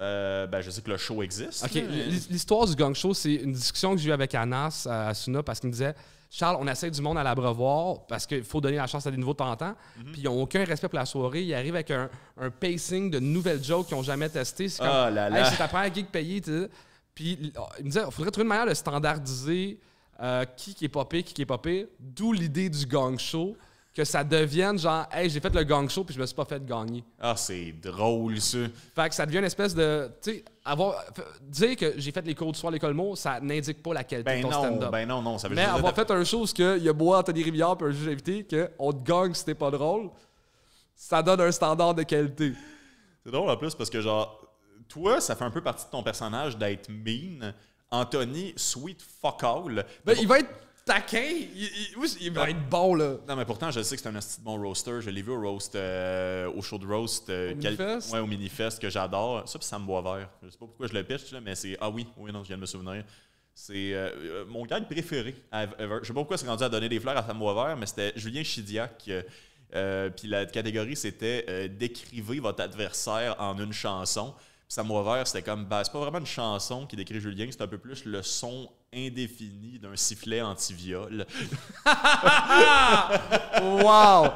Euh, ben, je sais que le show existe. L'histoire du gang show, c'est une discussion que j'ai eue avec Anas euh, à Asuna parce qu'il me disait Charles, on essaie du monde à l'abreuvoir parce qu'il faut donner la chance à des nouveaux tentants mhm. Puis ils n'ont aucun respect pour la soirée. Ils arrivent avec un, pacing de nouvelles jokes qu'ils n'ont jamais testé. C'est comme ah c'est ta première gig payée. Puis oh, il me disait il faudrait trouver une manière de standardiser euh, qui, qui est popé, qui, qui est popé. D'où l'idée du gang show que ça devienne genre, hey, j'ai fait le gang show puis je me suis pas fait gagner. Ah, c'est drôle, ça. Fait que ça devient une espèce de. Tu sais, avoir. Dire que j'ai fait les cours du soir à l'école ça n'indique pas la qualité ben de ton stand-up. Ben non, non, ça veut Mais avoir fait un show, il y a moi, Anthony Rivière, puis un juge invité, qu'on te gagne si t'es pas drôle, ça donne un standard de qualité. C'est drôle en plus parce que, genre, toi, ça fait un peu partie de ton personnage d'être mean. Anthony, sweet fuck all. Ben, il va être taquin. Il, va être bon, là. Non, mais pourtant, je sais que c'est un petit bon roaster. Je l'ai vu au roast, euh, au show de roast. Euh, au mini Minifest. au Minifest, que j'adore. Ça, puis ça me boit Je sais pas pourquoi je le là, mais c'est. Ah oui, oui, non, je viens de me souvenir. C'est euh, mon gars préféré ever. Je sais pas pourquoi c'est rendu à donner des fleurs à Sam Boisvert, mais c'était Julien Chidiac. puis la catégorie, c'était Décrivez votre adversaire en une chanson. Sam Boisvert, c'était comme, bah, c'est pas vraiment une chanson qui décrit Julien, c'est un peu plus le son Indéfini d'un sifflet anti-viol. wow!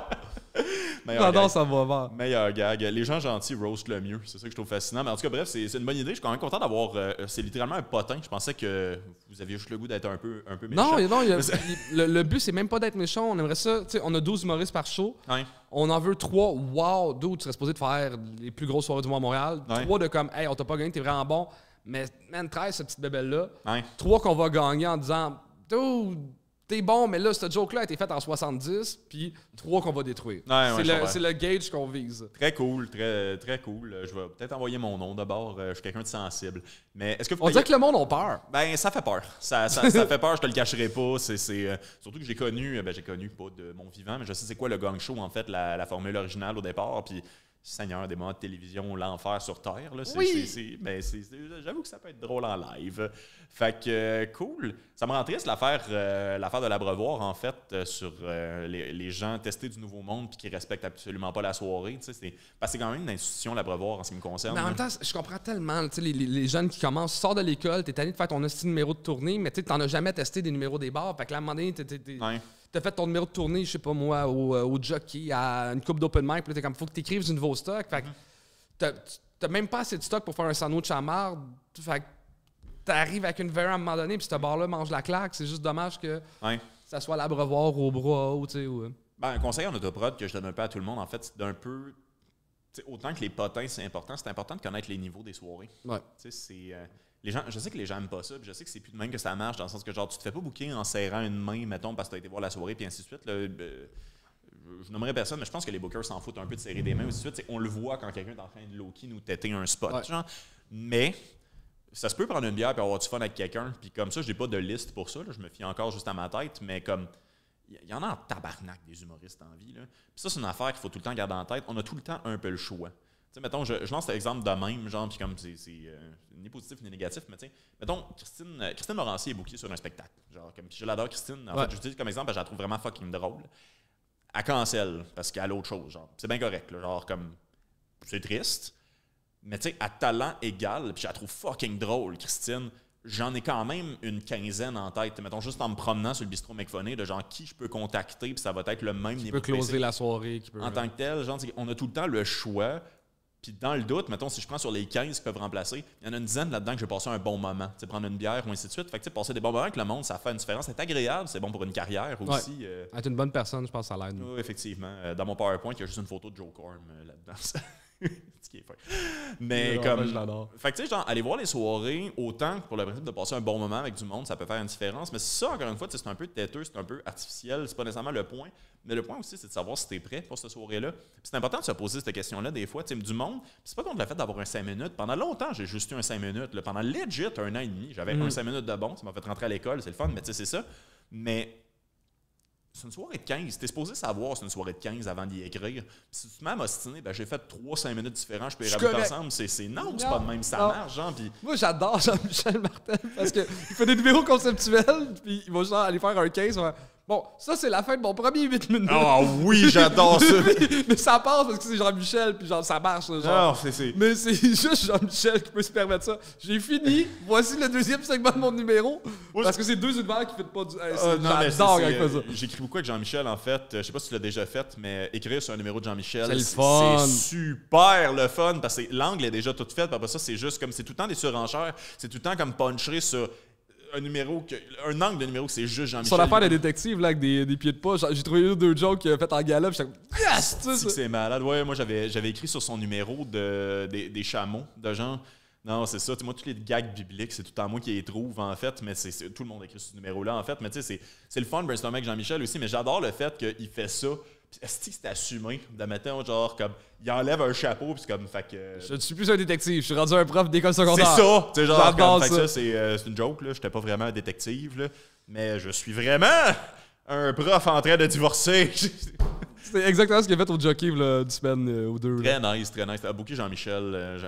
Meilleur gag. ça va voir. Meilleur gag. Les gens gentils roast le mieux. C'est ça que je trouve fascinant. Mais en tout cas, bref, c'est une bonne idée. Je suis quand même content d'avoir. Euh, c'est littéralement un potin. Je pensais que vous aviez juste le goût d'être un peu, un peu méchant. Non, non le, but, c'est même pas d'être méchant. On aimerait ça. on a 12 humoristes par show. On en veut 3. Wow, d'où tu serais supposé de faire les plus grosses soirées du mois à Montréal. 3 de comme, hey, on t'a pas gagné, t'es vraiment bon. Mais, man, 13, ce petit bébé-là, trois qu'on va gagner en disant, t'es bon, mais là, cette joke-là a été faite en 70, puis trois qu'on va détruire. c'est le, le, gauge qu'on vise. Très cool, très, très cool. Je vais peut-être envoyer mon nom d'abord. Euh, je suis quelqu'un de sensible. Mais est-ce que On dirait que le monde a peur. Ben, ça fait peur. Ça, fait peur, je te le cacherai pas. C'est, euh, surtout que j'ai connu, euh, ben, j'ai connu pas de mon vivant, mais je sais c'est quoi le gang show, en fait, la, la formule originale au départ. Puis Seigneur, des moments de télévision, l'enfer sur Terre. là, Oui. Ben, j'avoue que ça peut être drôle en live. Fait que, euh, cool. Ça me rend triste l'affaire euh, de l'abreuvoir, en fait, euh, sur euh, les, gens testés du Nouveau Monde puis qui respectent absolument pas la soirée. Parce que c'est quand même une institution, l'abreuvoir, en ce qui me concerne. Mais en même temps, je comprends tellement. Les, les, jeunes qui commencent, sortent de l'école, t'es allé de faire ton petit numéro de tournée, mais tu t'en as jamais testé des numéros des bars. Fait que là, à un t'as fait ton numéro de tournée, je sais pas moi, au, euh, au jockey, à une coupe d'open mic, puis t'es comme, faut que t'écrives du nouveau stock. Fait que mm-hmm. t'as, même pas assez de stock pour faire un sandwich de marde. Fait que t'arrives avec une verre à un moment donné, puis ce bar-là mange la claque. C'est juste dommage que ça soit l'abreuvoir au bras haut, tu sais. Euh. Ben, un conseil en autoprod que je donne un peu à tout le monde, en fait, c'est d'un peu. Autant que les potins, c'est important, c'est important de connaître les niveaux des soirées. Ouais. Tu sais, c'est. Euh, je sais que les gens n'aiment pas ça, puis je sais que c'est plus de même que ça marche, dans le sens que genre, tu te fais pas booker en serrant une main, mettons, parce que tu as été voir la soirée, puis ainsi de suite. Euh, je nommerai personne, mais je pense que les bookers s'en foutent un peu de serrer des mains, ainsi de suite. On le voit quand quelqu'un est en train de low-key nous têter un spot. Mais ça se peut prendre une bière et avoir du fun avec quelqu'un, puis comme ça, j'ai pas de liste pour ça, je me fie encore juste à ma tête, mais comme. Il y en a en tabarnak des humoristes en vie. Là. ça, c'est une affaire qu'il faut tout le temps garder en tête. On a tout le temps un peu le choix sais, mettons, je, lance lance l'exemple de même, genre, puis comme c'est euh, ni positif ni négatif, mais tu sais, mettons, Christine, euh, Christine Morancier est bouquée sur un spectacle. Genre, comme, je l'adore, Christine. En fait, je te dis comme exemple, parce je la trouve vraiment fucking drôle. Elle cancelle parce qu'elle a autre chose, genre. C'est bien correct, genre, comme, c'est triste, mais tu sais, à talent égal, puis je la trouve fucking drôle, Christine. J'en ai quand même une quinzaine en tête. Mettons juste en me promenant sur le bistrot McFoney, de genre qui je peux contacter, puis ça va être le même qui niveau. Peut closer la soirée. En tant que tel, genre, on a tout le temps le choix puis dans le doute, mettons, si je prends sur les 15 qui peuvent remplacer, il y en a une dizaine là-dedans que je vais passer un bon moment. Tu sais, prendre une bière ou ainsi de suite. Fait que tu sais, passer des bons moments avec le monde, ça fait une différence. C'est agréable, c'est bon pour une carrière aussi. Euh. Être une bonne personne, je pense, ça l'aide. Oui, effectivement. Euh, dans mon PowerPoint, il y a juste une photo de Joe Corm euh, là-dedans. Mais comme. je Fait que tu sais, genre, aller voir les soirées, autant que pour le principe de passer un bon moment avec du monde, ça peut faire une différence. Mais ça, encore une fois, c'est un peu têteux, c'est un peu artificiel, c'est pas nécessairement le point. Mais le point aussi, c'est de savoir si t'es prêt pour cette soirée-là. c'est important de se poser cette question-là des fois. Tu sais, du monde, c'est pas contre le fait d'avoir un 5 minutes. Pendant longtemps, j'ai juste eu un 5 minutes. Pendant legit un an et demi, j'avais mm. un 5 minutes de bon. Ça m'a fait rentrer à l'école, c'est le fun, mais tu sais, c'est ça. Mais c'est une soirée de 15. T'es supposé savoir c'est une soirée de 15 avant d'y écrire. Si tu m'as m'ostiner, ben j'ai fait 3-5 minutes différentes, je peux y rajouter ensemble. C'est, non, c'est pas de même, ça marche, Moi, j'adore Jean-Michel Martin parce qu'il fait des numéros conceptuels, puis il va juste aller faire un 15. Ouais. Bon, ça, c'est la fin de mon premier 8 minutes. Ah, ah oui, j'adore ça. mais, ça passe parce que c'est Jean-Michel, puis genre, ça marche. Genre. Non, c'est, c'est... Mais c'est juste Jean-Michel qui peut se permettre ça. J'ai fini. Voici le deuxième segment de mon numéro. parce que c'est deux univers qui ne pas du. Euh, non, j'adore c'est, ça. Euh, j'écris beaucoup avec Jean-Michel, en fait. Euh, je sais pas si tu l'as déjà fait, mais écrire sur un numéro de Jean-Michel, c'est, c'est super le fun parce que l'angle est déjà tout fait. après ça, c'est juste comme c'est tout le temps des surenchères. C'est tout le temps comme puncher sur un numéro, que, un angle de numéro c'est juste Jean-Michel. la part des détectives là, avec des, pieds de poche, j'ai trouvé deux jokes fait en galop, Yes! C'est malade. Ouais, moi, j'avais, écrit sur son numéro de, des, des chameaux, de gens Non, c'est ça. moi, tous les gags bibliques, c'est tout à moi qui les trouve, en fait. Mais c'est tout le monde écrit ce numéro-là, en fait. Mais tu sais, c'est le fun de brainstormer avec Jean-Michel aussi. Mais j'adore le fait qu'il fait ça est-ce que c'est assumé de matin, genre comme il enlève un chapeau puis comme fait que je ne suis plus un détective je suis rendu un prof d'école secondaire c'est ça genre ça, c'est une joke là j'étais pas vraiment un détective là mais je suis vraiment un prof en train de divorcer C'est exactement ce qu'il a fait au jockey là, du semaine au euh, ou deux. Très nice, très nice. beaucoup Jean-Michel, euh,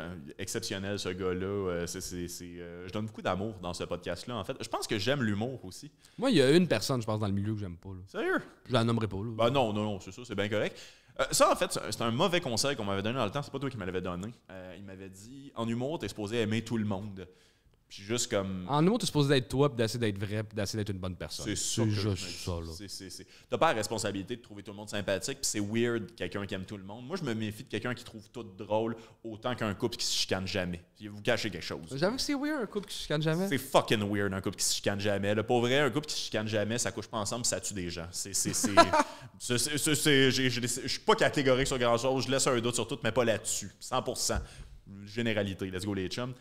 exceptionnel ce gars-là. Euh, c'est, je donne beaucoup d'amour dans ce podcast-là, en fait. Je pense que j'aime l'humour aussi. Moi, il y a une personne, je pense, dans le milieu que j'aime pas. Sérieux? Je la nommerai pas. Là. Ben non, non, non, c'est ça, c'est bien correct. ça, en fait, c'est un mauvais conseil qu'on m'avait donné dans le temps. C'est pas toi qui m'avais donné. il m'avait dit En humour, t'es supposé aimer tout le monde juste comme. En nous tu es supposé d'être toi, puis d'essayer d'être vrai, puis d'essayer d'être une bonne personne. C'est sûr juste ça, là. T'as pas la responsabilité de trouver tout le monde sympathique, puis c'est weird, quelqu'un qui aime tout le monde. Moi, je me méfie de quelqu'un qui trouve tout drôle autant qu'un couple qui se chicane jamais. vous cachez quelque chose. J'avoue que c'est weird, un couple qui se chicane jamais. C'est fucking weird, un couple qui se chicane jamais. Le pauvre un couple qui se chicane jamais, ça couche pas ensemble, ça tue des gens. C'est. Je suis pas catégorique sur grand chose, je laisse un doute sur tout, mais pas là-dessus. 100 Généralité, let's go les chums.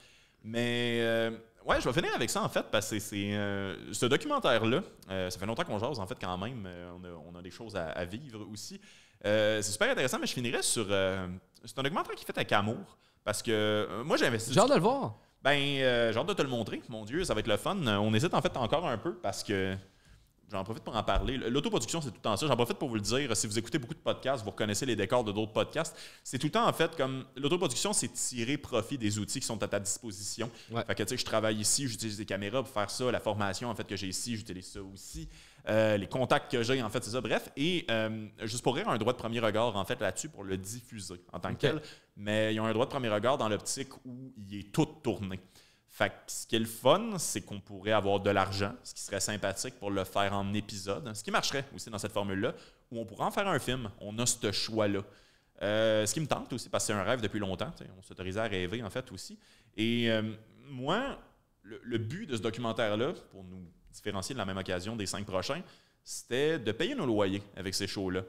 Mais euh, ouais, je vais finir avec ça en fait, parce que c'est euh, ce documentaire-là, euh, ça fait longtemps qu'on jase en fait quand même, on a, des choses à, vivre aussi. c'est super intéressant, mais je finirais sur... c'est un documentaire qui est fait avec amour, parce que moi j'ai investi... J'ai hâte de le voir. Ben, j'ai hâte de te le montrer, mon Dieu, ça va être le fun. On hésite en fait encore un peu, parce que j'en profite pour en parler. L'autoproduction, c'est tout le temps ça. J'en profite pour vous le dire. Si vous écoutez beaucoup de podcasts, vous reconnaissez les décors de d'autres podcasts. C'est tout le temps, en fait, comme l'autoproduction, c'est tirer profit des outils qui sont à ta disposition. Fait que, tu sais, je travaille ici, j'utilise des caméras pour faire ça. La formation, en fait, que j'ai ici, j'utilise ça aussi. Euh, les contacts que j'ai, en fait, c'est ça. Bref, et euh, juste pour rire, un droit de premier regard, en fait, là-dessus pour le diffuser en tant que tel. Mais ils ont un droit de premier regard dans l'optique où il est tout tourné. Fait que ce qui est le fun, c'est qu'on pourrait avoir de l'argent, ce qui serait sympathique pour le faire en épisode, ce qui marcherait aussi dans cette formule-là, où on pourrait en faire un film. On a ce choix-là. Euh, ce qui me tente aussi, parce que c'est un rêve depuis longtemps, on s'autorisait à rêver en fait aussi. Et euh, moi, le, but de ce documentaire-là, pour nous différencier de la même occasion des cinq prochains, c'était de payer nos loyers avec ces shows-là.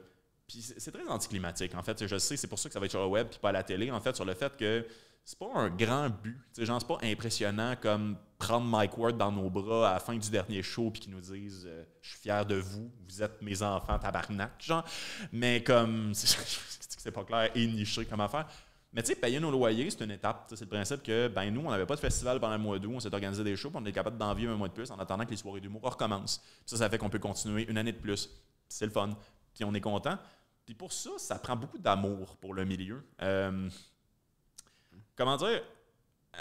Puis c'est très anticlimatique en fait, je sais, c'est pour ça que ça va être sur le web puis pas à la télé en fait, sur le fait que c'est pas un grand but. C'est pas impressionnant comme prendre Mike Ward dans nos bras à la fin du dernier show puis qu'ils nous disent euh, Je suis fier de vous, vous êtes mes enfants, tabarnak, genre. Mais comme, c'est pas clair et niché comme affaire. Mais tu sais, payer nos loyers, c'est une étape. C'est le principe que, ben nous, on n'avait pas de festival pendant le mois d'août, on s'est organisé des shows, puis on est capable d'en vivre un mois de plus en attendant que les soirées d'humour recommencent. ça, ça fait qu'on peut continuer une année de plus. C'est le fun. Puis on est content. Puis pour ça, ça prend beaucoup d'amour pour le milieu. Euh, comment dire, euh,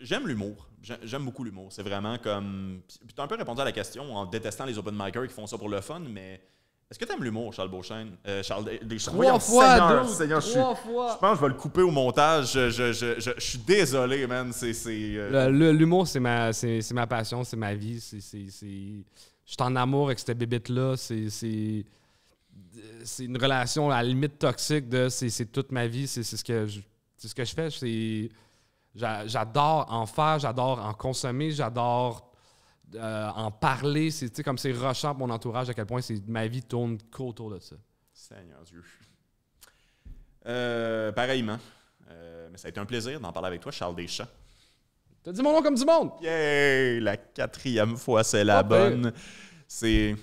j'aime l'humour. J'aime beaucoup l'humour. C'est vraiment comme. Tu as un peu répondu à la question en détestant les open micers qui font ça pour le fun, mais est-ce que tu aimes l'humour, Charles Beauchesne euh, Charles, Trois fois, Seigneur, je, fois. je pense que je vais le couper au montage. Je, suis désolé, man. C'est, euh, L'humour, c'est ma, c'est, ma passion, c'est ma vie. C'est, Je suis en amour avec cette bébête-là. C'est, une relation à la limite toxique de c'est, toute ma vie. C'est, ce que. Je, c'est ce que je fais, c'est. J'adore en faire, j'adore en consommer, j'adore euh, en parler. C'est comme c'est rushant mon entourage, à quel point ma vie tourne autour de ça. Seigneur Dieu. Euh, pareillement. Euh, mais ça a été un plaisir d'en parler avec toi, Charles Deschamps. T'as dit mon nom comme du monde! Yay! la quatrième fois, c'est la ah, ben. bonne. C'est.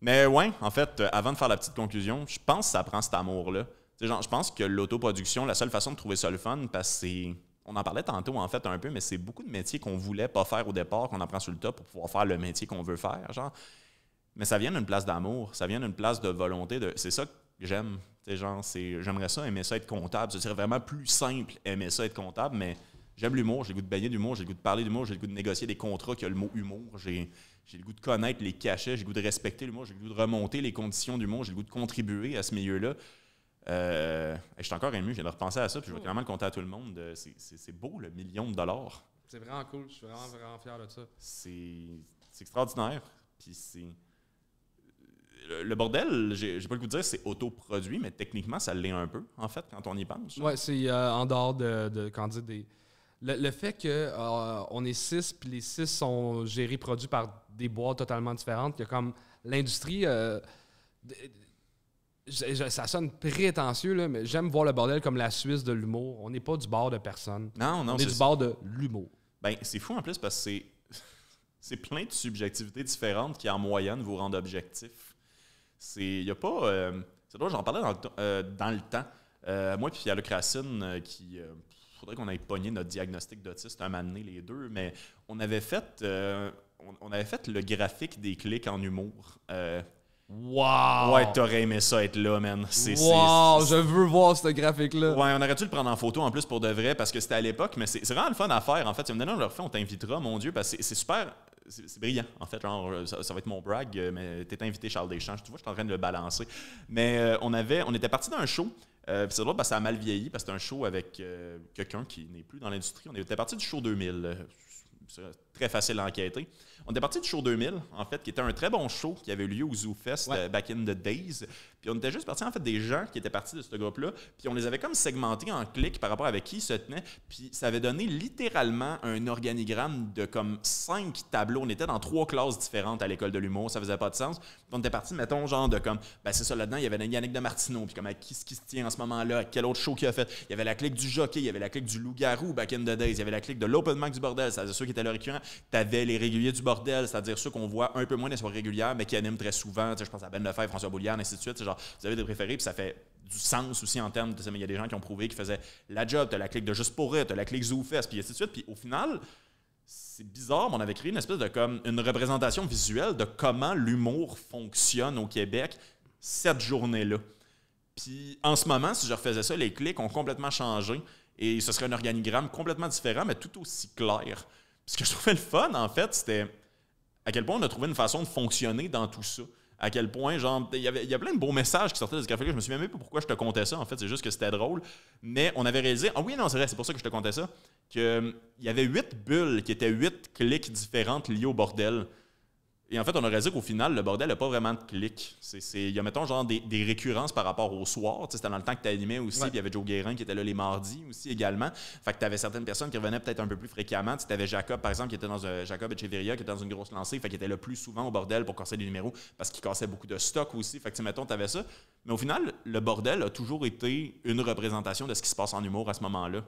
Mais ouais, en fait, euh, avant de faire la petite conclusion, je pense que ça prend cet amour-là je pense que l'autoproduction, la seule façon de trouver ça le fun, parce que On en parlait tantôt, en fait, un peu, mais c'est beaucoup de métiers qu'on voulait pas faire au départ, qu'on apprend sur le tas pour pouvoir faire le métier qu'on veut faire. Genre. Mais ça vient d'une place d'amour, ça vient d'une place de volonté. De, c'est ça que j'aime. j'aimerais ça, aimer ça être comptable. Ce serait vraiment plus simple, aimer ça être comptable, mais j'aime l'humour, j'ai le goût de baigner d'humour, j'ai le goût de parler d'humour, j'ai le goût de négocier des contrats qui ont le mot humour. J'ai, j'ai le goût de connaître les cachets, j'ai le goût de respecter l'humour, j'ai le goût de remonter les conditions monde j'ai le goût de contribuer à ce milieu-là. Euh, je suis encore ému, viens de repenser à ça, puis je vais vraiment oh. le compter à tout le monde. Euh, c'est beau le million de dollars. C'est vraiment cool, je suis vraiment, vraiment fier de ça. C'est extraordinaire, puis c'est. Le, bordel, bordel, j'ai pas le goût de dire c'est autoproduit, mais techniquement, ça l'est un peu, en fait, quand on y pense. Oui, c'est euh, en dehors de, de des. Le, fait que euh, on est six, puis les six sont gérés, produits par des boîtes totalement différentes, il y a comme l'industrie ça sonne prétentieux, là, mais j'aime voir le bordel comme la Suisse de l'humour. On n'est pas du bord de personne. Non, non. On est, du bord de l'humour. Ben, c'est fou en plus parce que c'est plein de subjectivités différentes qui, en moyenne, vous rendent objectif. C'est. Il n'y a pas. Euh, c'est drôle, j'en parlais dans le, euh, dans le temps. Euh, moi, puis à Racine, qui. faudrait qu'on ait pogné notre diagnostic d'autiste un moment donné, les deux, mais on avait fait on, avait fait le graphique des clics en humour. Wow! Ouais, t'aurais aimé ça être là, man. C'est, wow! Je veux voir ce graphique-là. Ouais, on aurait dû le prendre en photo en plus pour de vrai parce que c'était à l'époque, mais c'est, vraiment le fun à faire. En fait, si on le refait, on t'invitera, mon Dieu, parce que c'est, super. C'est, brillant, en fait. Genre, euh, ça, va être mon brag, euh, mais t'es invité, Charles Deschamps. Tu vois, je suis en train de le balancer. Mais euh, on avait, on était parti d'un show. Euh, c'est drôle parce que ça a mal vieilli, parce que c'était un show avec quelqu'un qui n'est plus dans l'industrie. On était parti du show 2000 très facile à enquêter. On est parti du show 2000, en fait, qui était un très bon show qui avait lieu au Zoo Fest euh, back in the days on était juste parti en fait des gens qui étaient partis de ce groupe-là, puis on les avait comme segmentés en clics par rapport avec qui ils se tenaient, puis ça avait donné littéralement un organigramme de comme cinq tableaux. On était dans trois classes différentes à l'école de l'humour, ça faisait pas de sens. on était parti, mettons, genre de comme, ben c'est ça, là-dedans, il y avait Yannick de Martineau, puis comme à qui, qui se tient en ce moment-là, quel autre show qu'il a fait. Il y avait la clique du jockey, il y avait la clique du loup-garou back in the days, il y avait la clique de l'open mic du bordel, c'est-à-dire ceux qui étaient là récurrents. T'avais les réguliers du bordel, c'est-à-dire ceux qu'on voit un peu moins dans les régulières, mais qui animent très souvent. je pense à Ben Faire, François Bouliard, ainsi de suite vous avez des préférés, puis ça fait du sens aussi en termes de ça. Mais il y a des gens qui ont prouvé qu'ils faisaient la job, as la clique de Juste pour rire, as la clique ZooFest, puis ainsi de suite. Puis au final, c'est bizarre, mais on avait créé une espèce de comme une représentation visuelle de comment l'humour fonctionne au Québec cette journée-là. Puis en ce moment, si je refaisais ça, les clics ont complètement changé et ce serait un organigramme complètement différent, mais tout aussi clair. ce que je trouvais le fun, en fait, c'était à quel point on a trouvé une façon de fonctionner dans tout ça à quel point, genre, il y avait, a plein de beaux messages qui sortaient de ce Je me suis même pas pourquoi je te comptais ça, en fait, c'est juste que c'était drôle. Mais on avait réalisé, ah oui, non, c'est vrai, c'est pour ça que je te comptais ça, qu'il euh, y avait huit bulles qui étaient huit clics différentes liés au bordel. Et en fait, on aurait dit qu'au final, le bordel n'a pas vraiment de clic. Il y a, mettons, genre des, récurrences par rapport au soir. C'était dans le temps que tu animais aussi, il y avait Joe Guérin qui était là les mardis aussi également. Fait que tu avais certaines personnes qui revenaient peut-être un peu plus fréquemment. Tu avais Jacob, par exemple, qui était dans un, euh, Jacob Echeverria, qui était dans une grosse lancée, fait qu'il était le plus souvent au bordel pour casser des numéros parce qu'il cassait beaucoup de stock aussi. Fait que, mettons, tu avais ça. Mais au final, le bordel a toujours été une représentation de ce qui se passe en humour à ce moment-là.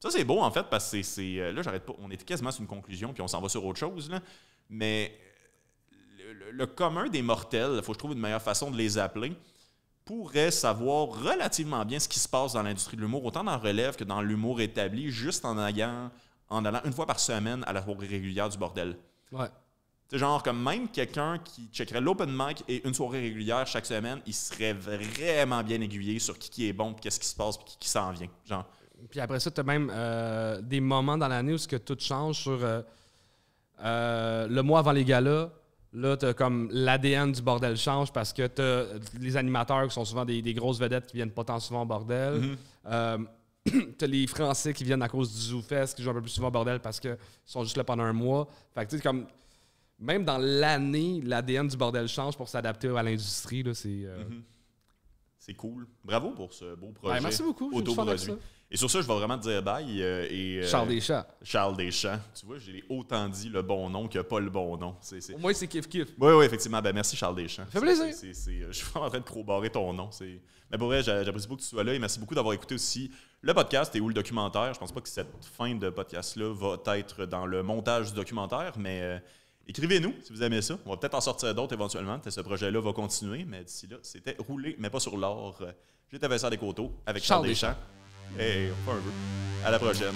Ça, c'est beau, en fait, parce que c'est. Euh, là, j'arrête pas. On est quasiment sur une conclusion, puis on s'en va sur autre chose, là. Mais le, commun des mortels, il faut que je trouve une meilleure façon de les appeler, pourrait savoir relativement bien ce qui se passe dans l'industrie de l'humour, autant dans relève que dans l'humour établi, juste en allant, en allant une fois par semaine à la soirée régulière du bordel. Ouais. C'est genre comme même quelqu'un qui checkerait l'open mic et une soirée régulière chaque semaine, il serait vraiment bien aiguillé sur qui, qui est bon, qu'est-ce qui se passe, qui, s'en vient. Genre. Puis après ça, tu as même euh, des moments dans l'année où que tout change sur euh, euh, le mois avant les galas, Là, t'as comme l'ADN du bordel change parce que t'as les animateurs qui sont souvent des, grosses vedettes qui viennent pas tant souvent au bordel. Mm-hmm. Euh, t'as les Français qui viennent à cause du ZooFest qui jouent un peu plus souvent au bordel parce qu'ils sont juste là pendant un mois. Fait que tu sais, comme même dans l'année, l'ADN du bordel change pour s'adapter à l'industrie. Euh, mm-hmm. C'est cool. Bravo pour ce beau ben, projet. merci beaucoup. Et sur ça, je vais vraiment te dire bye. Euh, et, euh, Charles Deschamps. Charles Deschamps. Tu vois, j'ai autant dit le bon nom que pas le bon nom. Au moins, c'est kiff-kiff. Oui, oui, effectivement. Ben, merci, Charles Deschamps. Ça fait plaisir. Euh, je suis en train de crowbarrer ton nom. Mais pour vrai, j'apprécie beaucoup que tu sois là et merci beaucoup d'avoir écouté aussi le podcast et ou le documentaire. Je pense pas que cette fin de podcast-là va être dans le montage du documentaire, mais. Écrivez-nous si vous aimez ça. On va peut-être en sortir d'autres éventuellement. Ce projet-là va continuer, mais d'ici là, c'était roulé, mais pas sur l'or. J'étais des Descoteaux avec Charles, Deschamps. Et on fait un À la prochaine.